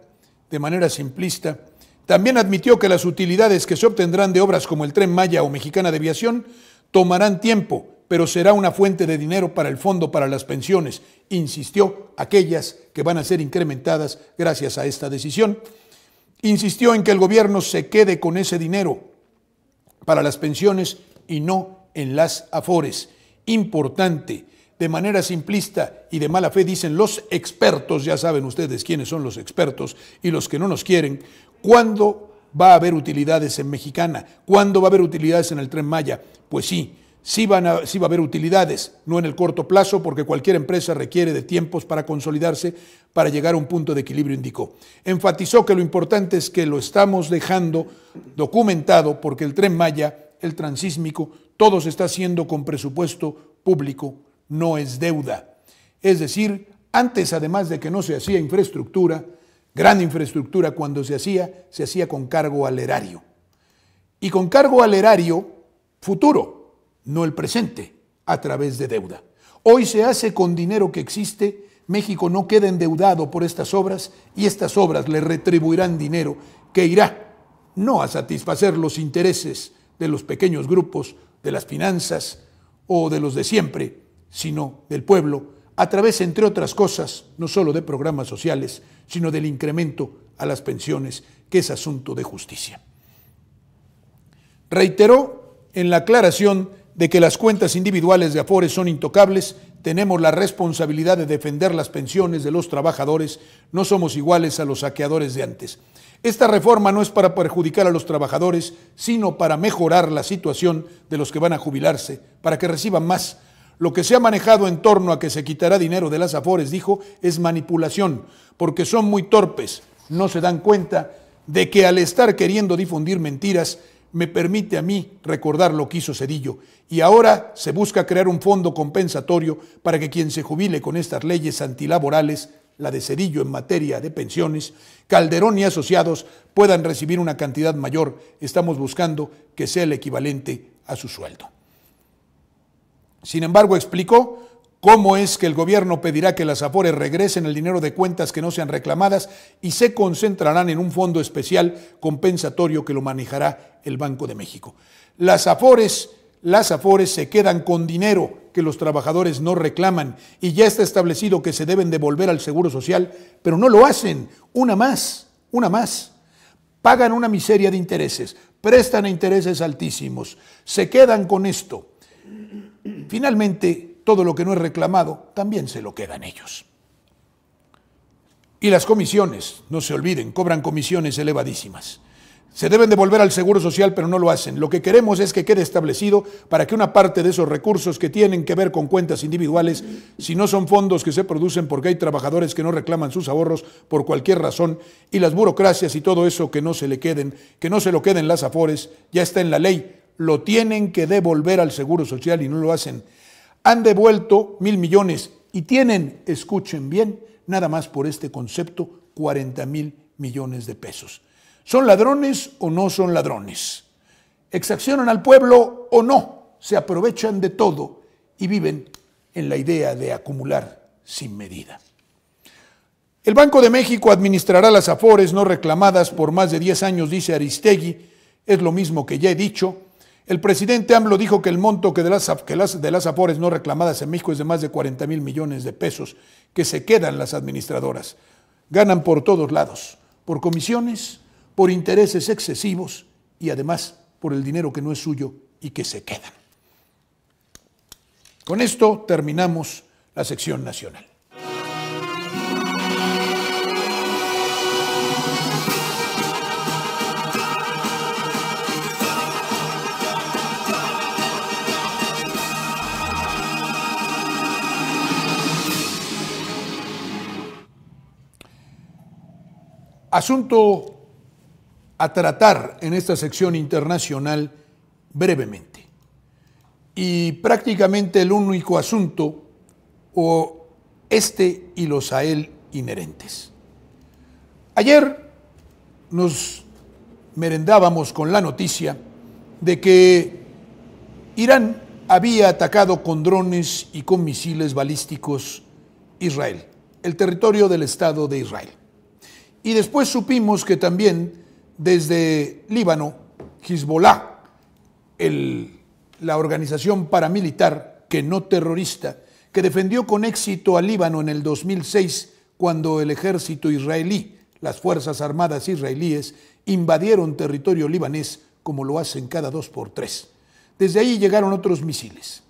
de manera simplista. También admitió que las utilidades que se obtendrán de obras como el tren Maya o Mexicana de Aviación tomarán tiempo pero será una fuente de dinero para el Fondo para las Pensiones, insistió, aquellas que van a ser incrementadas gracias a esta decisión. Insistió en que el gobierno se quede con ese dinero para las pensiones y no en las afores. Importante, de manera simplista y de mala fe dicen los expertos, ya saben ustedes quiénes son los expertos y los que no nos quieren, cuándo va a haber utilidades en Mexicana, cuándo va a haber utilidades en el tren Maya. Pues sí, sí, va a haber utilidades, no en el corto plazo, porque cualquier empresa requiere de tiempos para consolidarse, para llegar a un punto de equilibrio, indicó. Enfatizó que lo importante es que lo estamos dejando documentado porque el tren Maya, el transísmico, todo se está haciendo con presupuesto público, no es deuda. Es decir, antes, además de que no se hacía infraestructura, gran infraestructura, cuando se hacía, se hacía con cargo al erario. Y con cargo al erario futuro, no el presente, a través de deuda. Hoy se hace con dinero que existe, México no queda endeudado por estas obras y estas obras le retribuirán dinero que irá no a satisfacer los intereses de los pequeños grupos, de las finanzas o de los de siempre, sino del pueblo, a través, entre otras cosas, no solo de programas sociales, sino del incremento a las pensiones, que es asunto de justicia. Reiteró en la aclaración de que las cuentas individuales de Afores son intocables, tenemos la responsabilidad de defender las pensiones de los trabajadores, no somos iguales a los saqueadores de antes. Esta reforma no es para perjudicar a los trabajadores, sino para mejorar la situación de los que van a jubilarse, para que reciban más. Lo que se ha manejado en torno a que se quitará dinero de las Afores, dijo, es manipulación, porque son muy torpes, no se dan cuenta de que al estar queriendo difundir mentiras, me permite a mí recordar lo que hizo Cedillo. Y ahora se busca crear un fondo compensatorio para que quien se jubile con estas leyes antilaborales, la de Cedillo en materia de pensiones, Calderón y asociados puedan recibir una cantidad mayor. Estamos buscando que sea el equivalente a su sueldo. Sin embargo, explicó, ¿Cómo es que el gobierno pedirá que las AFORES regresen el dinero de cuentas que no sean reclamadas y se concentrarán en un fondo especial compensatorio que lo manejará el Banco de México? Las AFORES, las AFORES se quedan con dinero que los trabajadores no reclaman y ya está establecido que se deben devolver al Seguro Social, pero no lo hacen. Una más, una más. Pagan una miseria de intereses, prestan intereses altísimos, se quedan con esto. Finalmente, todo lo que no es reclamado también se lo quedan ellos. Y las comisiones, no se olviden, cobran comisiones elevadísimas. Se deben devolver al Seguro Social, pero no lo hacen. Lo que queremos es que quede establecido para que una parte de esos recursos que tienen que ver con cuentas individuales, si no son fondos que se producen porque hay trabajadores que no reclaman sus ahorros por cualquier razón, y las burocracias y todo eso que no se le queden, que no se lo queden las afores, ya está en la ley, lo tienen que devolver al Seguro Social y no lo hacen han devuelto mil millones y tienen, escuchen bien, nada más por este concepto, 40 mil millones de pesos. ¿Son ladrones o no son ladrones? ¿Exaccionan al pueblo o no? Se aprovechan de todo y viven en la idea de acumular sin medida. El Banco de México administrará las afores no reclamadas por más de 10 años, dice Aristegui. Es lo mismo que ya he dicho, el presidente AMLO dijo que el monto que de, las, que de las no reclamadas en México es de más de 40 mil millones de pesos que se quedan las administradoras. Ganan por todos lados, por comisiones, por intereses excesivos y además por el dinero que no es suyo y que se quedan. Con esto terminamos la sección nacional. Asunto a tratar en esta sección internacional brevemente. Y prácticamente el único asunto o este y los a él inherentes. Ayer nos merendábamos con la noticia de que Irán había atacado con drones y con misiles balísticos Israel, el territorio del Estado de Israel. Y después supimos que también desde Líbano, Hezbollah, la organización paramilitar que no terrorista, que defendió con éxito a Líbano en el 2006 cuando el ejército israelí, las Fuerzas Armadas israelíes, invadieron territorio libanés como lo hacen cada dos por tres. Desde ahí llegaron otros misiles.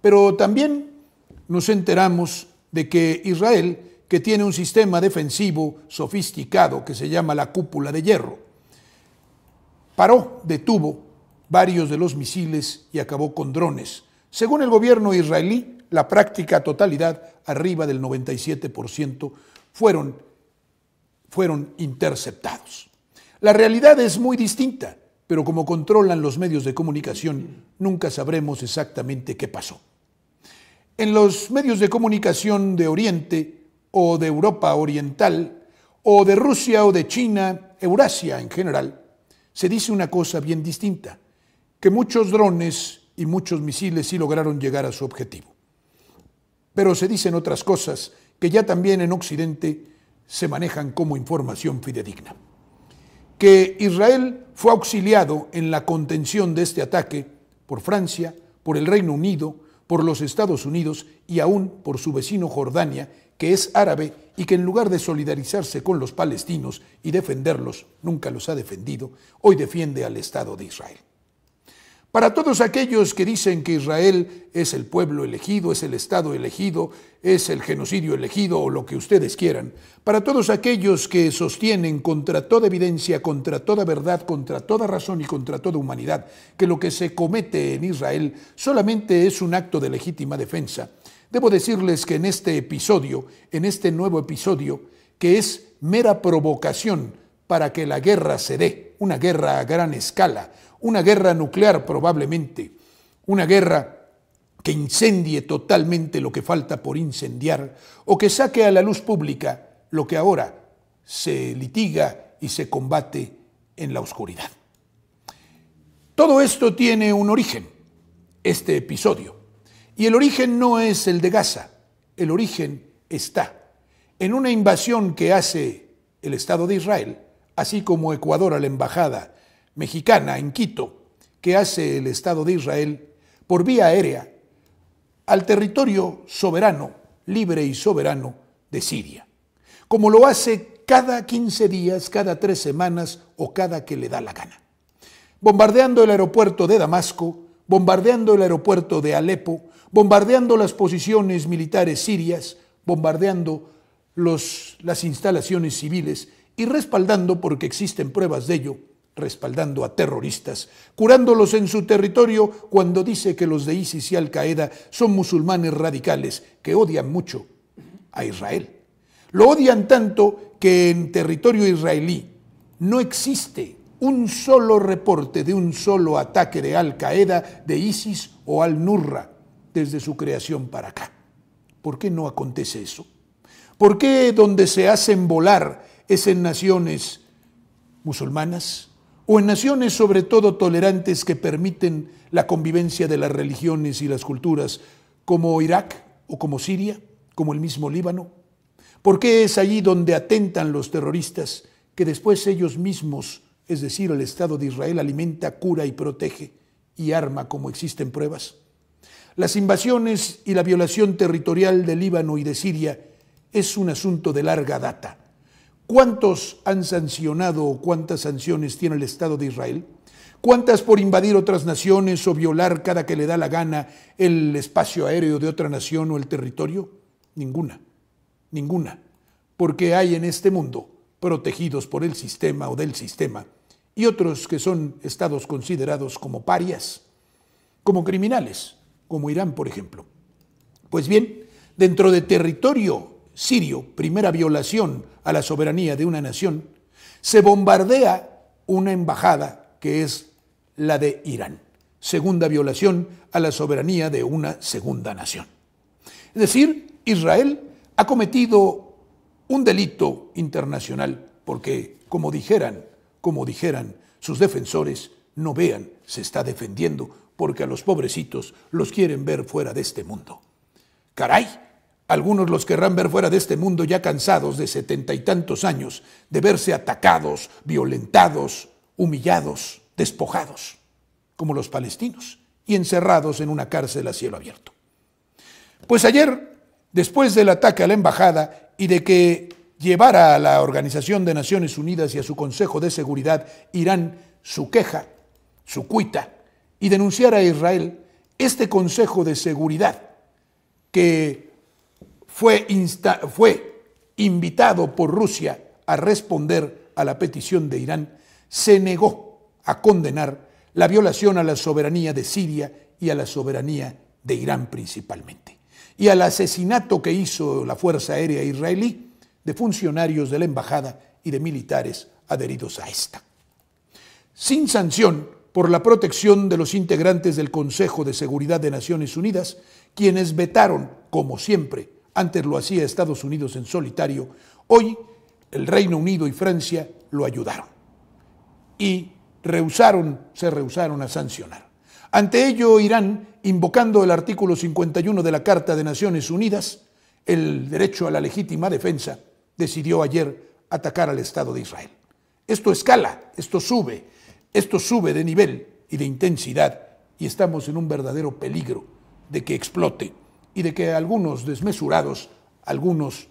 Pero también nos enteramos de que Israel que tiene un sistema defensivo sofisticado que se llama la cúpula de hierro. Paró, detuvo varios de los misiles y acabó con drones. Según el gobierno israelí, la práctica totalidad, arriba del 97%, fueron, fueron interceptados. La realidad es muy distinta, pero como controlan los medios de comunicación, nunca sabremos exactamente qué pasó. En los medios de comunicación de Oriente, o de Europa Oriental o de Rusia o de China, Eurasia en general, se dice una cosa bien distinta, que muchos drones y muchos misiles sí lograron llegar a su objetivo. Pero se dicen otras cosas que ya también en Occidente se manejan como información fidedigna. Que Israel fue auxiliado en la contención de este ataque por Francia, por el Reino Unido, por los Estados Unidos y aún por su vecino Jordania, que es árabe y que en lugar de solidarizarse con los palestinos y defenderlos, nunca los ha defendido, hoy defiende al Estado de Israel. Para todos aquellos que dicen que Israel es el pueblo elegido, es el Estado elegido, es el genocidio elegido o lo que ustedes quieran, para todos aquellos que sostienen contra toda evidencia, contra toda verdad, contra toda razón y contra toda humanidad, que lo que se comete en Israel solamente es un acto de legítima defensa, Debo decirles que en este episodio, en este nuevo episodio, que es mera provocación para que la guerra se dé, una guerra a gran escala, una guerra nuclear probablemente, una guerra que incendie totalmente lo que falta por incendiar o que saque a la luz pública lo que ahora se litiga y se combate en la oscuridad. Todo esto tiene un origen, este episodio. Y el origen no es el de Gaza, el origen está en una invasión que hace el Estado de Israel, así como Ecuador a la embajada mexicana en Quito, que hace el Estado de Israel por vía aérea al territorio soberano, libre y soberano de Siria, como lo hace cada 15 días, cada tres semanas o cada que le da la gana. Bombardeando el aeropuerto de Damasco, bombardeando el aeropuerto de Alepo, bombardeando las posiciones militares sirias, bombardeando las instalaciones civiles y respaldando, porque existen pruebas de ello, respaldando a terroristas, curándolos en su territorio cuando dice que los de ISIS y Al-Qaeda son musulmanes radicales que odian mucho a Israel. Lo odian tanto que en territorio israelí no existe un solo reporte de un solo ataque de Al-Qaeda, de ISIS o Al-Nurra desde su creación para acá. ¿Por qué no acontece eso? ¿Por qué donde se hacen volar es en naciones musulmanas o en naciones sobre todo tolerantes que permiten la convivencia de las religiones y las culturas como Irak o como Siria, como el mismo Líbano? ¿Por qué es allí donde atentan los terroristas que después ellos mismos, es decir, el Estado de Israel, alimenta, cura y protege y arma como existen pruebas? Las invasiones y la violación territorial de Líbano y de Siria es un asunto de larga data. ¿Cuántos han sancionado o cuántas sanciones tiene el Estado de Israel? ¿Cuántas por invadir otras naciones o violar cada que le da la gana el espacio aéreo de otra nación o el territorio? Ninguna, ninguna, porque hay en este mundo protegidos por el sistema o del sistema y otros que son estados considerados como parias, como criminales, como Irán, por ejemplo. Pues bien, dentro de territorio sirio, primera violación a la soberanía de una nación, se bombardea una embajada que es la de Irán, segunda violación a la soberanía de una segunda nación. Es decir, Israel ha cometido un delito internacional porque, como dijeran, como dijeran sus defensores, no vean, se está defendiendo porque a los pobrecitos los quieren ver fuera de este mundo. Caray, algunos los querrán ver fuera de este mundo ya cansados de setenta y tantos años de verse atacados, violentados, humillados, despojados, como los palestinos, y encerrados en una cárcel a cielo abierto. Pues ayer, después del ataque a la embajada y de que llevara a la Organización de Naciones Unidas y a su Consejo de Seguridad Irán su queja, su cuita, y denunciar a Israel este Consejo de Seguridad que fue, invitado por Rusia a responder a la petición de Irán, se negó a condenar la violación a la soberanía de Siria y a la soberanía de Irán principalmente, y al asesinato que hizo la Fuerza Aérea israelí de funcionarios de la embajada y de militares adheridos a esta. Sin sanción, por la protección de los integrantes del Consejo de Seguridad de Naciones Unidas, quienes vetaron, como siempre, antes lo hacía Estados Unidos en solitario, hoy el Reino Unido y Francia lo ayudaron y rehusaron, se rehusaron a sancionar. Ante ello, Irán, invocando el artículo 51 de la Carta de Naciones Unidas, el derecho a la legítima defensa, decidió ayer atacar al Estado de Israel. Esto escala, esto sube, esto sube de nivel y de intensidad y estamos en un verdadero peligro de que explote y de que algunos desmesurados, algunos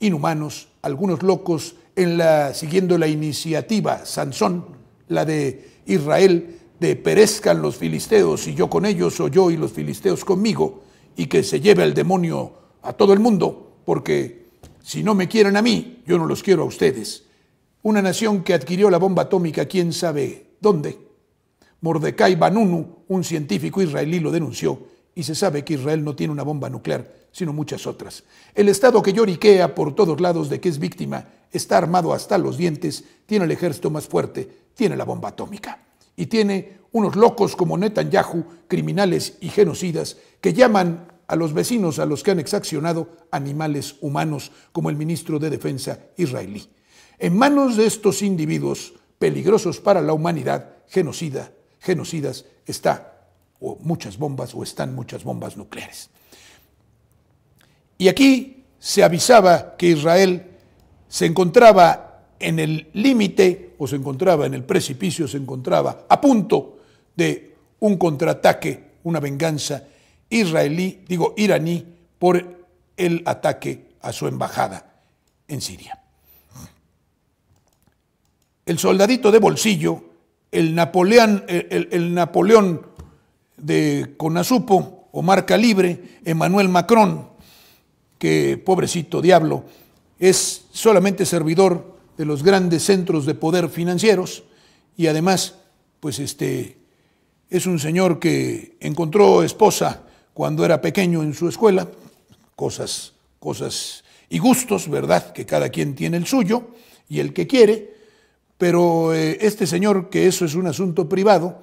inhumanos, algunos locos, en la, siguiendo la iniciativa Sansón, la de Israel, de perezcan los filisteos y yo con ellos o yo y los filisteos conmigo, y que se lleve al demonio a todo el mundo, porque si no me quieren a mí, yo no los quiero a ustedes. Una nación que adquirió la bomba atómica, quién sabe ¿Dónde? Mordecai Banunu, un científico israelí, lo denunció y se sabe que Israel no tiene una bomba nuclear, sino muchas otras. El Estado que lloriquea por todos lados de que es víctima, está armado hasta los dientes, tiene el ejército más fuerte, tiene la bomba atómica y tiene unos locos como Netanyahu, criminales y genocidas, que llaman a los vecinos a los que han exaccionado animales humanos, como el ministro de Defensa israelí. En manos de estos individuos, peligrosos para la humanidad, genocida, genocidas, está o muchas bombas o están muchas bombas nucleares. Y aquí se avisaba que Israel se encontraba en el límite o se encontraba en el precipicio, se encontraba a punto de un contraataque, una venganza israelí, digo iraní, por el ataque a su embajada en Siria el soldadito de bolsillo, el, Napoleón, eh, el, Napoleón de Conasupo o Marca Libre, Emmanuel Macron, que pobrecito diablo, es solamente servidor de los grandes centros de poder financieros y además, pues este, es un señor que encontró esposa cuando era pequeño en su escuela, cosas, cosas y gustos, ¿verdad? Que cada quien tiene el suyo y el que quiere, pero eh, este señor, que eso es un asunto privado,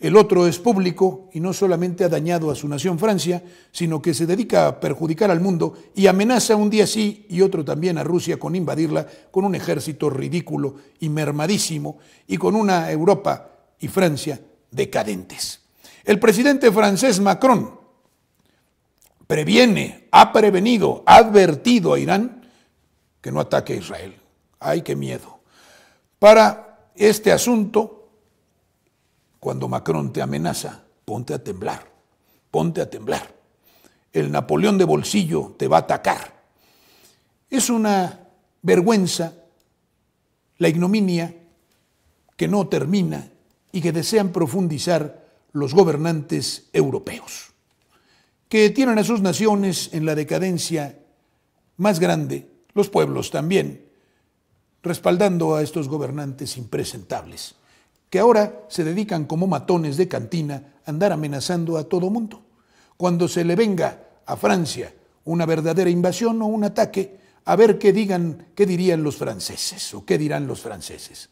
el otro es público y no solamente ha dañado a su nación Francia, sino que se dedica a perjudicar al mundo y amenaza un día sí y otro también a Rusia con invadirla con un ejército ridículo y mermadísimo y con una Europa y Francia decadentes. El presidente francés Macron previene, ha prevenido, ha advertido a Irán que no ataque a Israel. ¡Ay, qué miedo! para este asunto, cuando Macron te amenaza, ponte a temblar, ponte a temblar. El Napoleón de bolsillo te va a atacar. Es una vergüenza la ignominia que no termina y que desean profundizar los gobernantes europeos, que tienen a sus naciones en la decadencia más grande, los pueblos también, respaldando a estos gobernantes impresentables, que ahora se dedican como matones de cantina a andar amenazando a todo mundo. Cuando se le venga a Francia una verdadera invasión o un ataque, a ver qué digan, qué dirían los franceses o qué dirán los franceses.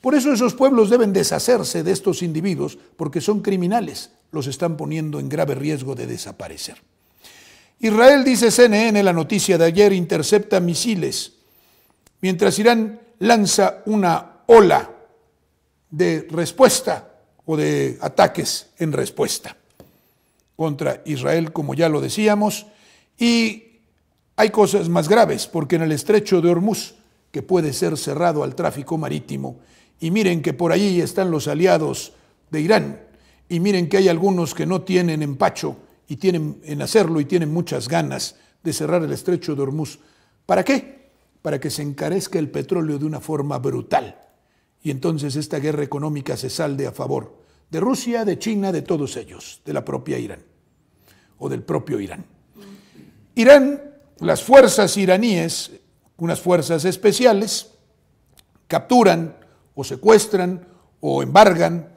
Por eso esos pueblos deben deshacerse de estos individuos porque son criminales, los están poniendo en grave riesgo de desaparecer. Israel, dice CNN, la noticia de ayer, intercepta misiles Mientras Irán lanza una ola de respuesta o de ataques en respuesta contra Israel, como ya lo decíamos, y hay cosas más graves, porque en el estrecho de Hormuz, que puede ser cerrado al tráfico marítimo, y miren que por allí están los aliados de Irán, y miren que hay algunos que no tienen empacho y tienen en hacerlo y tienen muchas ganas de cerrar el estrecho de Hormuz. ¿Para qué? para que se encarezca el petróleo de una forma brutal. Y entonces esta guerra económica se salde a favor de Rusia, de China, de todos ellos, de la propia Irán o del propio Irán. Irán, las fuerzas iraníes, unas fuerzas especiales, capturan o secuestran o embargan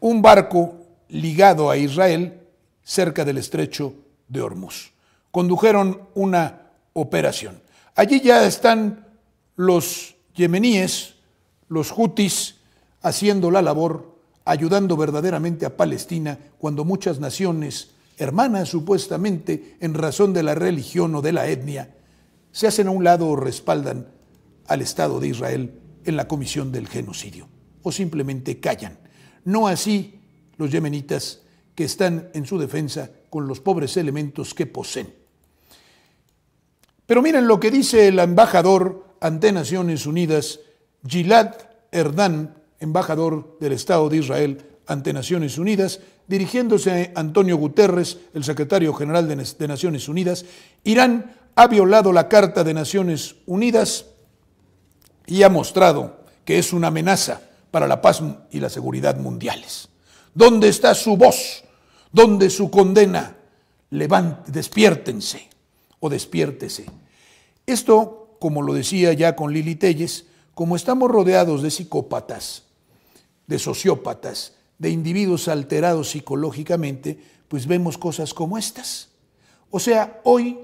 un barco ligado a Israel cerca del estrecho de Hormuz. Condujeron una operación. Allí ya están los yemeníes, los hutis, haciendo la labor, ayudando verdaderamente a Palestina cuando muchas naciones, hermanas supuestamente en razón de la religión o de la etnia, se hacen a un lado o respaldan al Estado de Israel en la comisión del genocidio, o simplemente callan. No así los yemenitas que están en su defensa con los pobres elementos que poseen. Pero miren lo que dice el embajador ante Naciones Unidas, Gilad Erdán, embajador del Estado de Israel ante Naciones Unidas, dirigiéndose a Antonio Guterres, el secretario general de Naciones Unidas, Irán ha violado la Carta de Naciones Unidas y ha mostrado que es una amenaza para la paz y la seguridad mundiales. ¿Dónde está su voz? ¿Dónde su condena? despiértense o despiértese. Esto, como lo decía ya con Lili Telles, como estamos rodeados de psicópatas, de sociópatas, de individuos alterados psicológicamente, pues vemos cosas como estas. O sea, hoy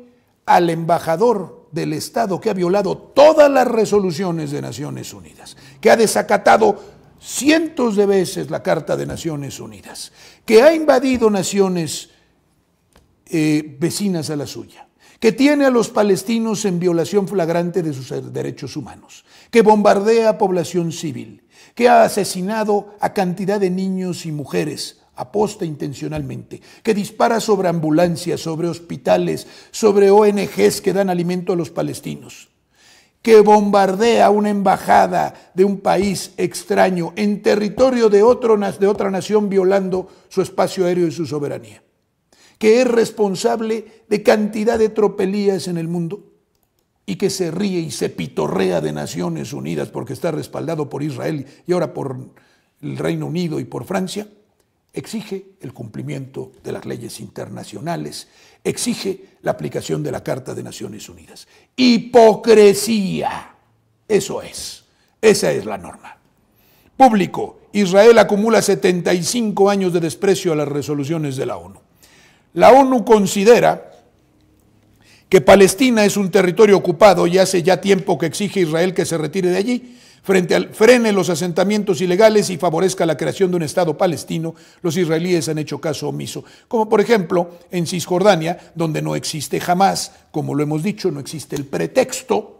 al embajador del Estado que ha violado todas las resoluciones de Naciones Unidas, que ha desacatado cientos de veces la Carta de Naciones Unidas, que ha invadido naciones eh, vecinas a la suya, que tiene a los palestinos en violación flagrante de sus eh, derechos humanos, que bombardea a población civil, que ha asesinado a cantidad de niños y mujeres aposta intencionalmente, que dispara sobre ambulancias, sobre hospitales, sobre ONGs que dan alimento a los palestinos, que bombardea una embajada de un país extraño en territorio de, de otra nación violando su espacio aéreo y su soberanía que es responsable de cantidad de tropelías en el mundo y que se ríe y se pitorrea de Naciones Unidas porque está respaldado por Israel y ahora por el Reino Unido y por Francia, exige el cumplimiento de las leyes internacionales, exige la aplicación de la Carta de Naciones Unidas. Hipocresía, eso es, esa es la norma. Público, Israel acumula 75 años de desprecio a las resoluciones de la ONU. La ONU considera que Palestina es un territorio ocupado y hace ya tiempo que exige a Israel que se retire de allí, frente al, frene los asentamientos ilegales y favorezca la creación de un Estado palestino, los israelíes han hecho caso omiso. Como por ejemplo en Cisjordania, donde no existe jamás, como lo hemos dicho, no existe el pretexto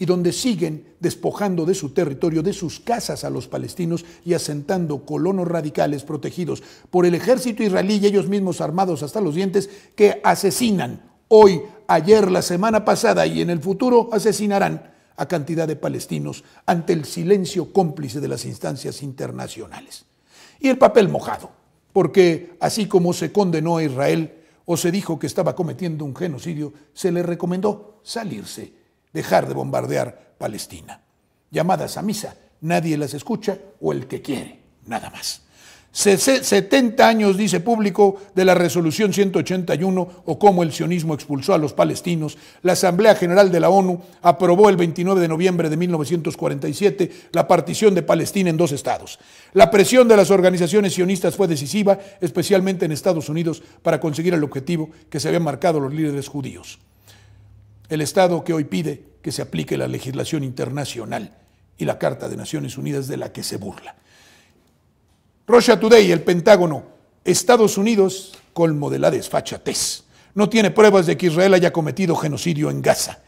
y donde siguen despojando de su territorio, de sus casas a los palestinos y asentando colonos radicales protegidos por el ejército israelí y ellos mismos armados hasta los dientes que asesinan hoy, ayer, la semana pasada y en el futuro asesinarán a cantidad de palestinos ante el silencio cómplice de las instancias internacionales. Y el papel mojado, porque así como se condenó a Israel o se dijo que estaba cometiendo un genocidio, se le recomendó salirse dejar de bombardear Palestina. Llamadas a misa, nadie las escucha o el que quiere, nada más. 70 años, dice público, de la resolución 181 o cómo el sionismo expulsó a los palestinos, la Asamblea General de la ONU aprobó el 29 de noviembre de 1947 la partición de Palestina en dos estados. La presión de las organizaciones sionistas fue decisiva, especialmente en Estados Unidos, para conseguir el objetivo que se habían marcado los líderes judíos el Estado que hoy pide que se aplique la legislación internacional y la Carta de Naciones Unidas de la que se burla. Russia Today, el Pentágono, Estados Unidos, colmo de la desfachatez. No tiene pruebas de que Israel haya cometido genocidio en Gaza,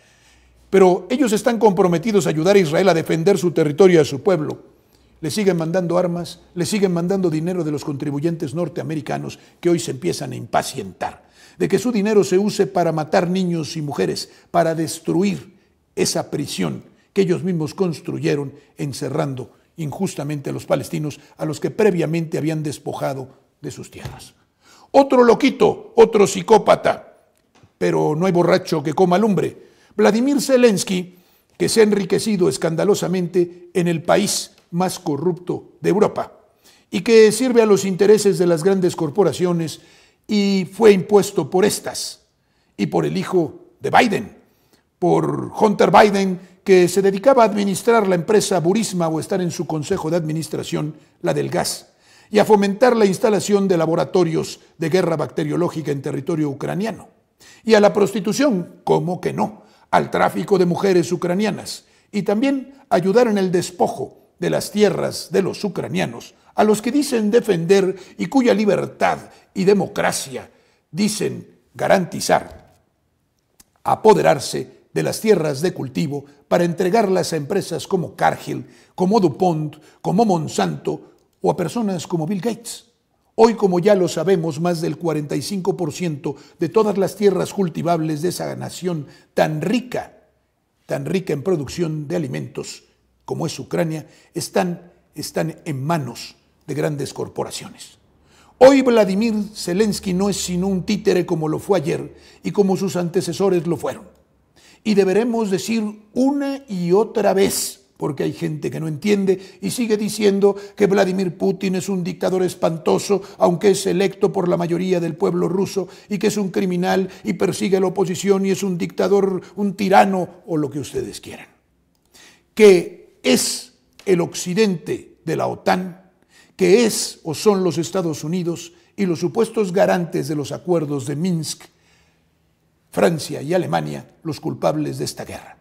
pero ellos están comprometidos a ayudar a Israel a defender su territorio y a su pueblo. Le siguen mandando armas, le siguen mandando dinero de los contribuyentes norteamericanos que hoy se empiezan a impacientar de que su dinero se use para matar niños y mujeres, para destruir esa prisión que ellos mismos construyeron encerrando injustamente a los palestinos, a los que previamente habían despojado de sus tierras. Otro loquito, otro psicópata, pero no hay borracho que coma lumbre. Vladimir Zelensky, que se ha enriquecido escandalosamente en el país más corrupto de Europa y que sirve a los intereses de las grandes corporaciones y fue impuesto por estas y por el hijo de Biden, por Hunter Biden, que se dedicaba a administrar la empresa Burisma o estar en su consejo de administración, la del gas, y a fomentar la instalación de laboratorios de guerra bacteriológica en territorio ucraniano, y a la prostitución, como que no, al tráfico de mujeres ucranianas, y también ayudar en el despojo de las tierras de los ucranianos a los que dicen defender y cuya libertad y democracia dicen garantizar, apoderarse de las tierras de cultivo para entregarlas a empresas como Cargill, como DuPont, como Monsanto o a personas como Bill Gates. Hoy, como ya lo sabemos, más del 45% de todas las tierras cultivables de esa nación tan rica, tan rica en producción de alimentos como es Ucrania, están, están en manos de grandes corporaciones. Hoy Vladimir Zelensky no es sino un títere como lo fue ayer y como sus antecesores lo fueron. Y deberemos decir una y otra vez, porque hay gente que no entiende y sigue diciendo que Vladimir Putin es un dictador espantoso, aunque es electo por la mayoría del pueblo ruso, y que es un criminal y persigue a la oposición y es un dictador, un tirano o lo que ustedes quieran. Que es el occidente de la OTAN que es o son los Estados Unidos y los supuestos garantes de los acuerdos de Minsk, Francia y Alemania los culpables de esta guerra.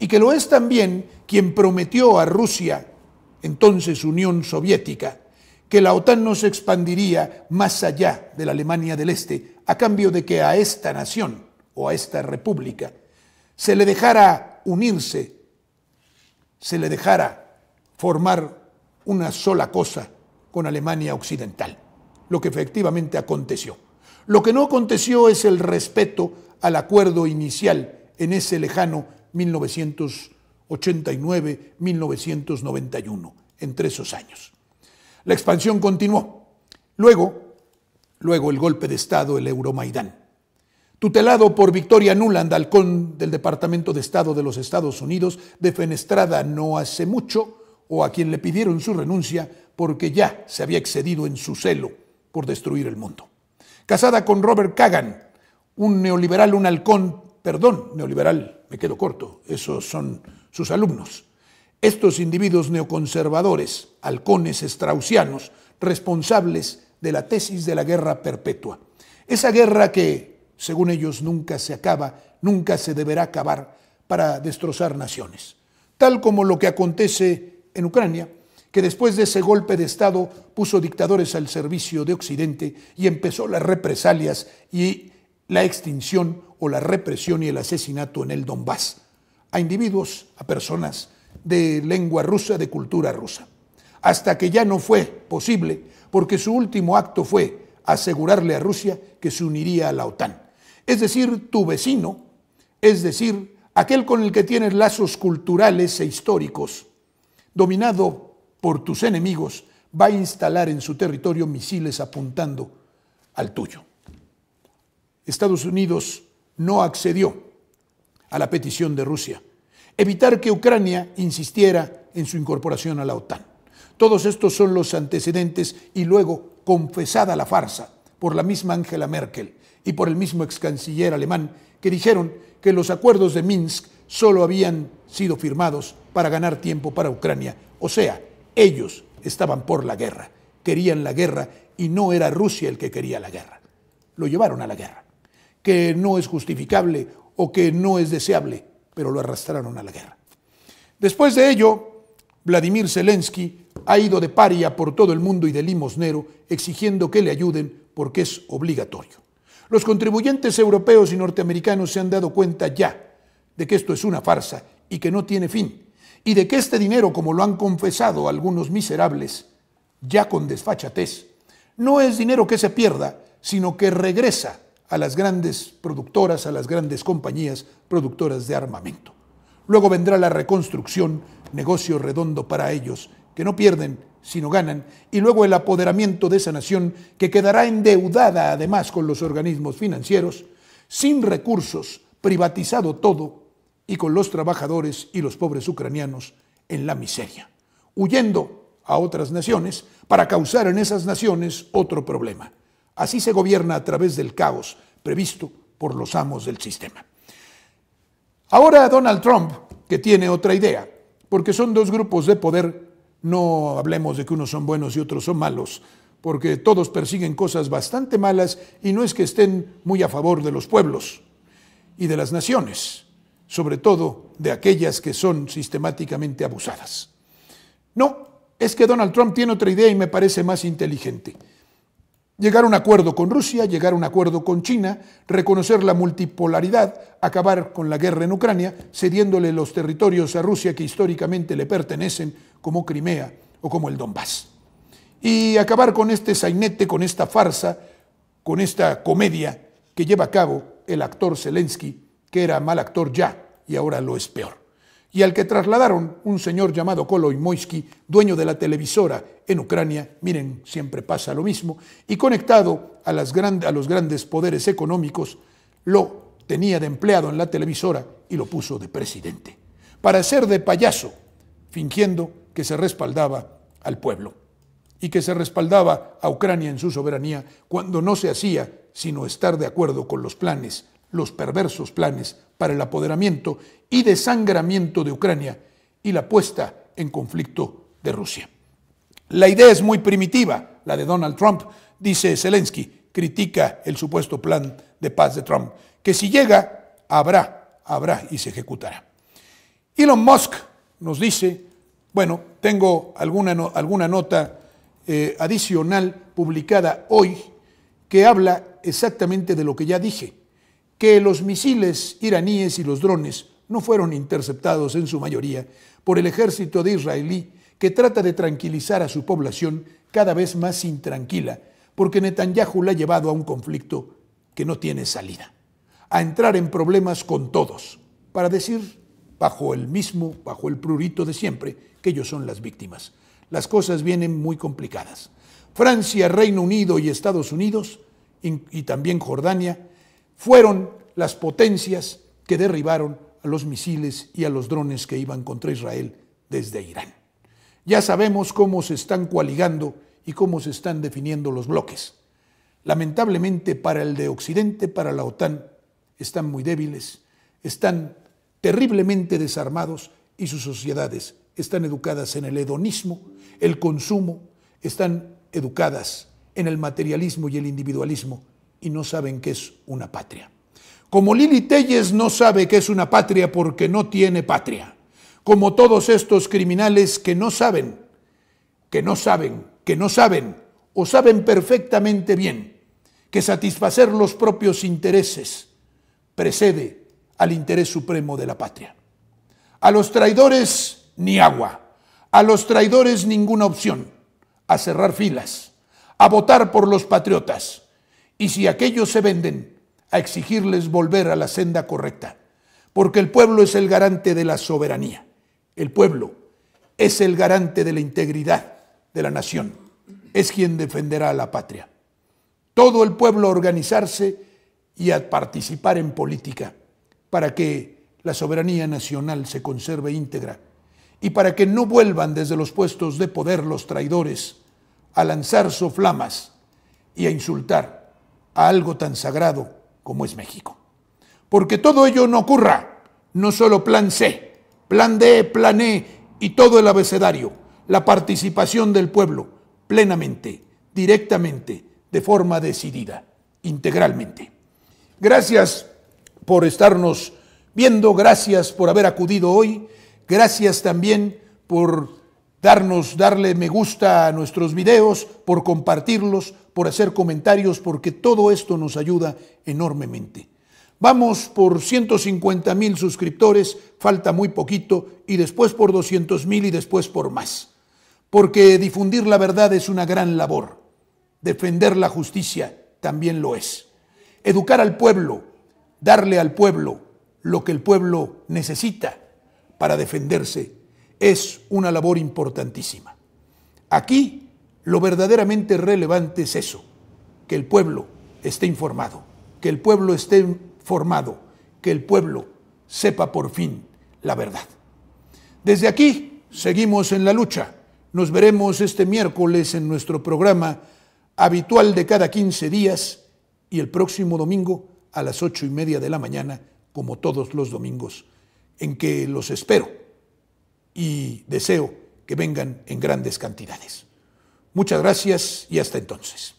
Y que lo es también quien prometió a Rusia, entonces Unión Soviética, que la OTAN no se expandiría más allá de la Alemania del Este a cambio de que a esta nación o a esta república se le dejara unirse, se le dejara formar una sola cosa con Alemania Occidental, lo que efectivamente aconteció. Lo que no aconteció es el respeto al acuerdo inicial en ese lejano 1989-1991, entre esos años. La expansión continuó. Luego, luego el golpe de Estado, el Euromaidán. Tutelado por Victoria Nuland, halcón del Departamento de Estado de los Estados Unidos, defenestrada no hace mucho, o a quien le pidieron su renuncia porque ya se había excedido en su celo por destruir el mundo. Casada con Robert Kagan, un neoliberal, un halcón, perdón, neoliberal, me quedo corto, esos son sus alumnos. Estos individuos neoconservadores, halcones straussianos, responsables de la tesis de la guerra perpetua. Esa guerra que, según ellos, nunca se acaba, nunca se deberá acabar para destrozar naciones. Tal como lo que acontece en Ucrania, que después de ese golpe de Estado puso dictadores al servicio de Occidente y empezó las represalias y la extinción o la represión y el asesinato en el Donbass a individuos, a personas de lengua rusa, de cultura rusa, hasta que ya no fue posible, porque su último acto fue asegurarle a Rusia que se uniría a la OTAN. Es decir, tu vecino, es decir, aquel con el que tienes lazos culturales e históricos, dominado por tus enemigos, va a instalar en su territorio misiles apuntando al tuyo. Estados Unidos no accedió a la petición de Rusia, evitar que Ucrania insistiera en su incorporación a la OTAN. Todos estos son los antecedentes y luego confesada la farsa por la misma Angela Merkel y por el mismo ex canciller alemán que dijeron que los acuerdos de Minsk solo habían sido firmados para ganar tiempo para Ucrania. O sea, ellos estaban por la guerra, querían la guerra y no era Rusia el que quería la guerra. Lo llevaron a la guerra, que no es justificable o que no es deseable, pero lo arrastraron a la guerra. Después de ello, Vladimir Zelensky ha ido de paria por todo el mundo y de limosnero exigiendo que le ayuden porque es obligatorio. Los contribuyentes europeos y norteamericanos se han dado cuenta ya de que esto es una farsa y que no tiene fin y de que este dinero, como lo han confesado algunos miserables, ya con desfachatez, no es dinero que se pierda, sino que regresa a las grandes productoras, a las grandes compañías productoras de armamento. Luego vendrá la reconstrucción, negocio redondo para ellos, que no pierden, sino ganan, y luego el apoderamiento de esa nación, que quedará endeudada además con los organismos financieros, sin recursos, privatizado todo, y con los trabajadores y los pobres ucranianos en la miseria, huyendo a otras naciones para causar en esas naciones otro problema. Así se gobierna a través del caos previsto por los amos del sistema. Ahora Donald Trump, que tiene otra idea, porque son dos grupos de poder, no hablemos de que unos son buenos y otros son malos, porque todos persiguen cosas bastante malas y no es que estén muy a favor de los pueblos y de las naciones sobre todo de aquellas que son sistemáticamente abusadas. No, es que Donald Trump tiene otra idea y me parece más inteligente. Llegar a un acuerdo con Rusia, llegar a un acuerdo con China, reconocer la multipolaridad, acabar con la guerra en Ucrania, cediéndole los territorios a Rusia que históricamente le pertenecen, como Crimea o como el Donbass. Y acabar con este sainete, con esta farsa, con esta comedia que lleva a cabo el actor Zelensky que era mal actor ya y ahora lo es peor. Y al que trasladaron un señor llamado Koloy Moisky, dueño de la televisora en Ucrania, miren, siempre pasa lo mismo, y conectado a, las a los grandes poderes económicos, lo tenía de empleado en la televisora y lo puso de presidente, para ser de payaso, fingiendo que se respaldaba al pueblo y que se respaldaba a Ucrania en su soberanía cuando no se hacía sino estar de acuerdo con los planes los perversos planes para el apoderamiento y desangramiento de Ucrania y la puesta en conflicto de Rusia. La idea es muy primitiva, la de Donald Trump, dice Zelensky, critica el supuesto plan de paz de Trump, que si llega, habrá, habrá y se ejecutará. Elon Musk nos dice, bueno, tengo alguna, alguna nota eh, adicional publicada hoy que habla exactamente de lo que ya dije, que los misiles iraníes y los drones no fueron interceptados en su mayoría por el ejército de israelí que trata de tranquilizar a su población cada vez más intranquila, porque Netanyahu la ha llevado a un conflicto que no tiene salida, a entrar en problemas con todos, para decir, bajo el mismo, bajo el prurito de siempre, que ellos son las víctimas. Las cosas vienen muy complicadas. Francia, Reino Unido y Estados Unidos, y también Jordania, fueron las potencias que derribaron a los misiles y a los drones que iban contra Israel desde Irán. Ya sabemos cómo se están coaligando y cómo se están definiendo los bloques. Lamentablemente para el de Occidente, para la OTAN, están muy débiles, están terriblemente desarmados y sus sociedades están educadas en el hedonismo, el consumo, están educadas en el materialismo y el individualismo y no saben qué es una patria. Como Lili Telles no sabe qué es una patria porque no tiene patria. Como todos estos criminales que no saben, que no saben, que no saben o saben perfectamente bien que satisfacer los propios intereses precede al interés supremo de la patria. A los traidores ni agua, a los traidores ninguna opción, a cerrar filas, a votar por los patriotas y si aquellos se venden, a exigirles volver a la senda correcta, porque el pueblo es el garante de la soberanía, el pueblo es el garante de la integridad de la nación, es quien defenderá a la patria. Todo el pueblo a organizarse y a participar en política para que la soberanía nacional se conserve íntegra y para que no vuelvan desde los puestos de poder los traidores a lanzar soflamas y a insultar a algo tan sagrado como es México. Porque todo ello no ocurra, no solo plan C, plan D, plan E y todo el abecedario, la participación del pueblo plenamente, directamente, de forma decidida, integralmente. Gracias por estarnos viendo, gracias por haber acudido hoy, gracias también por darnos, darle me gusta a nuestros videos, por compartirlos, por hacer comentarios porque todo esto nos ayuda enormemente. Vamos por 150 mil suscriptores, falta muy poquito, y después por 200 mil y después por más. Porque difundir la verdad es una gran labor. Defender la justicia también lo es. Educar al pueblo, darle al pueblo lo que el pueblo necesita para defenderse, es una labor importantísima. Aquí lo verdaderamente relevante es eso, que el pueblo esté informado, que el pueblo esté formado, que el pueblo sepa por fin la verdad. Desde aquí seguimos en la lucha. Nos veremos este miércoles en nuestro programa habitual de cada 15 días y el próximo domingo a las ocho y media de la mañana, como todos los domingos, en que los espero y deseo que vengan en grandes cantidades. Muchas gracias y hasta entonces.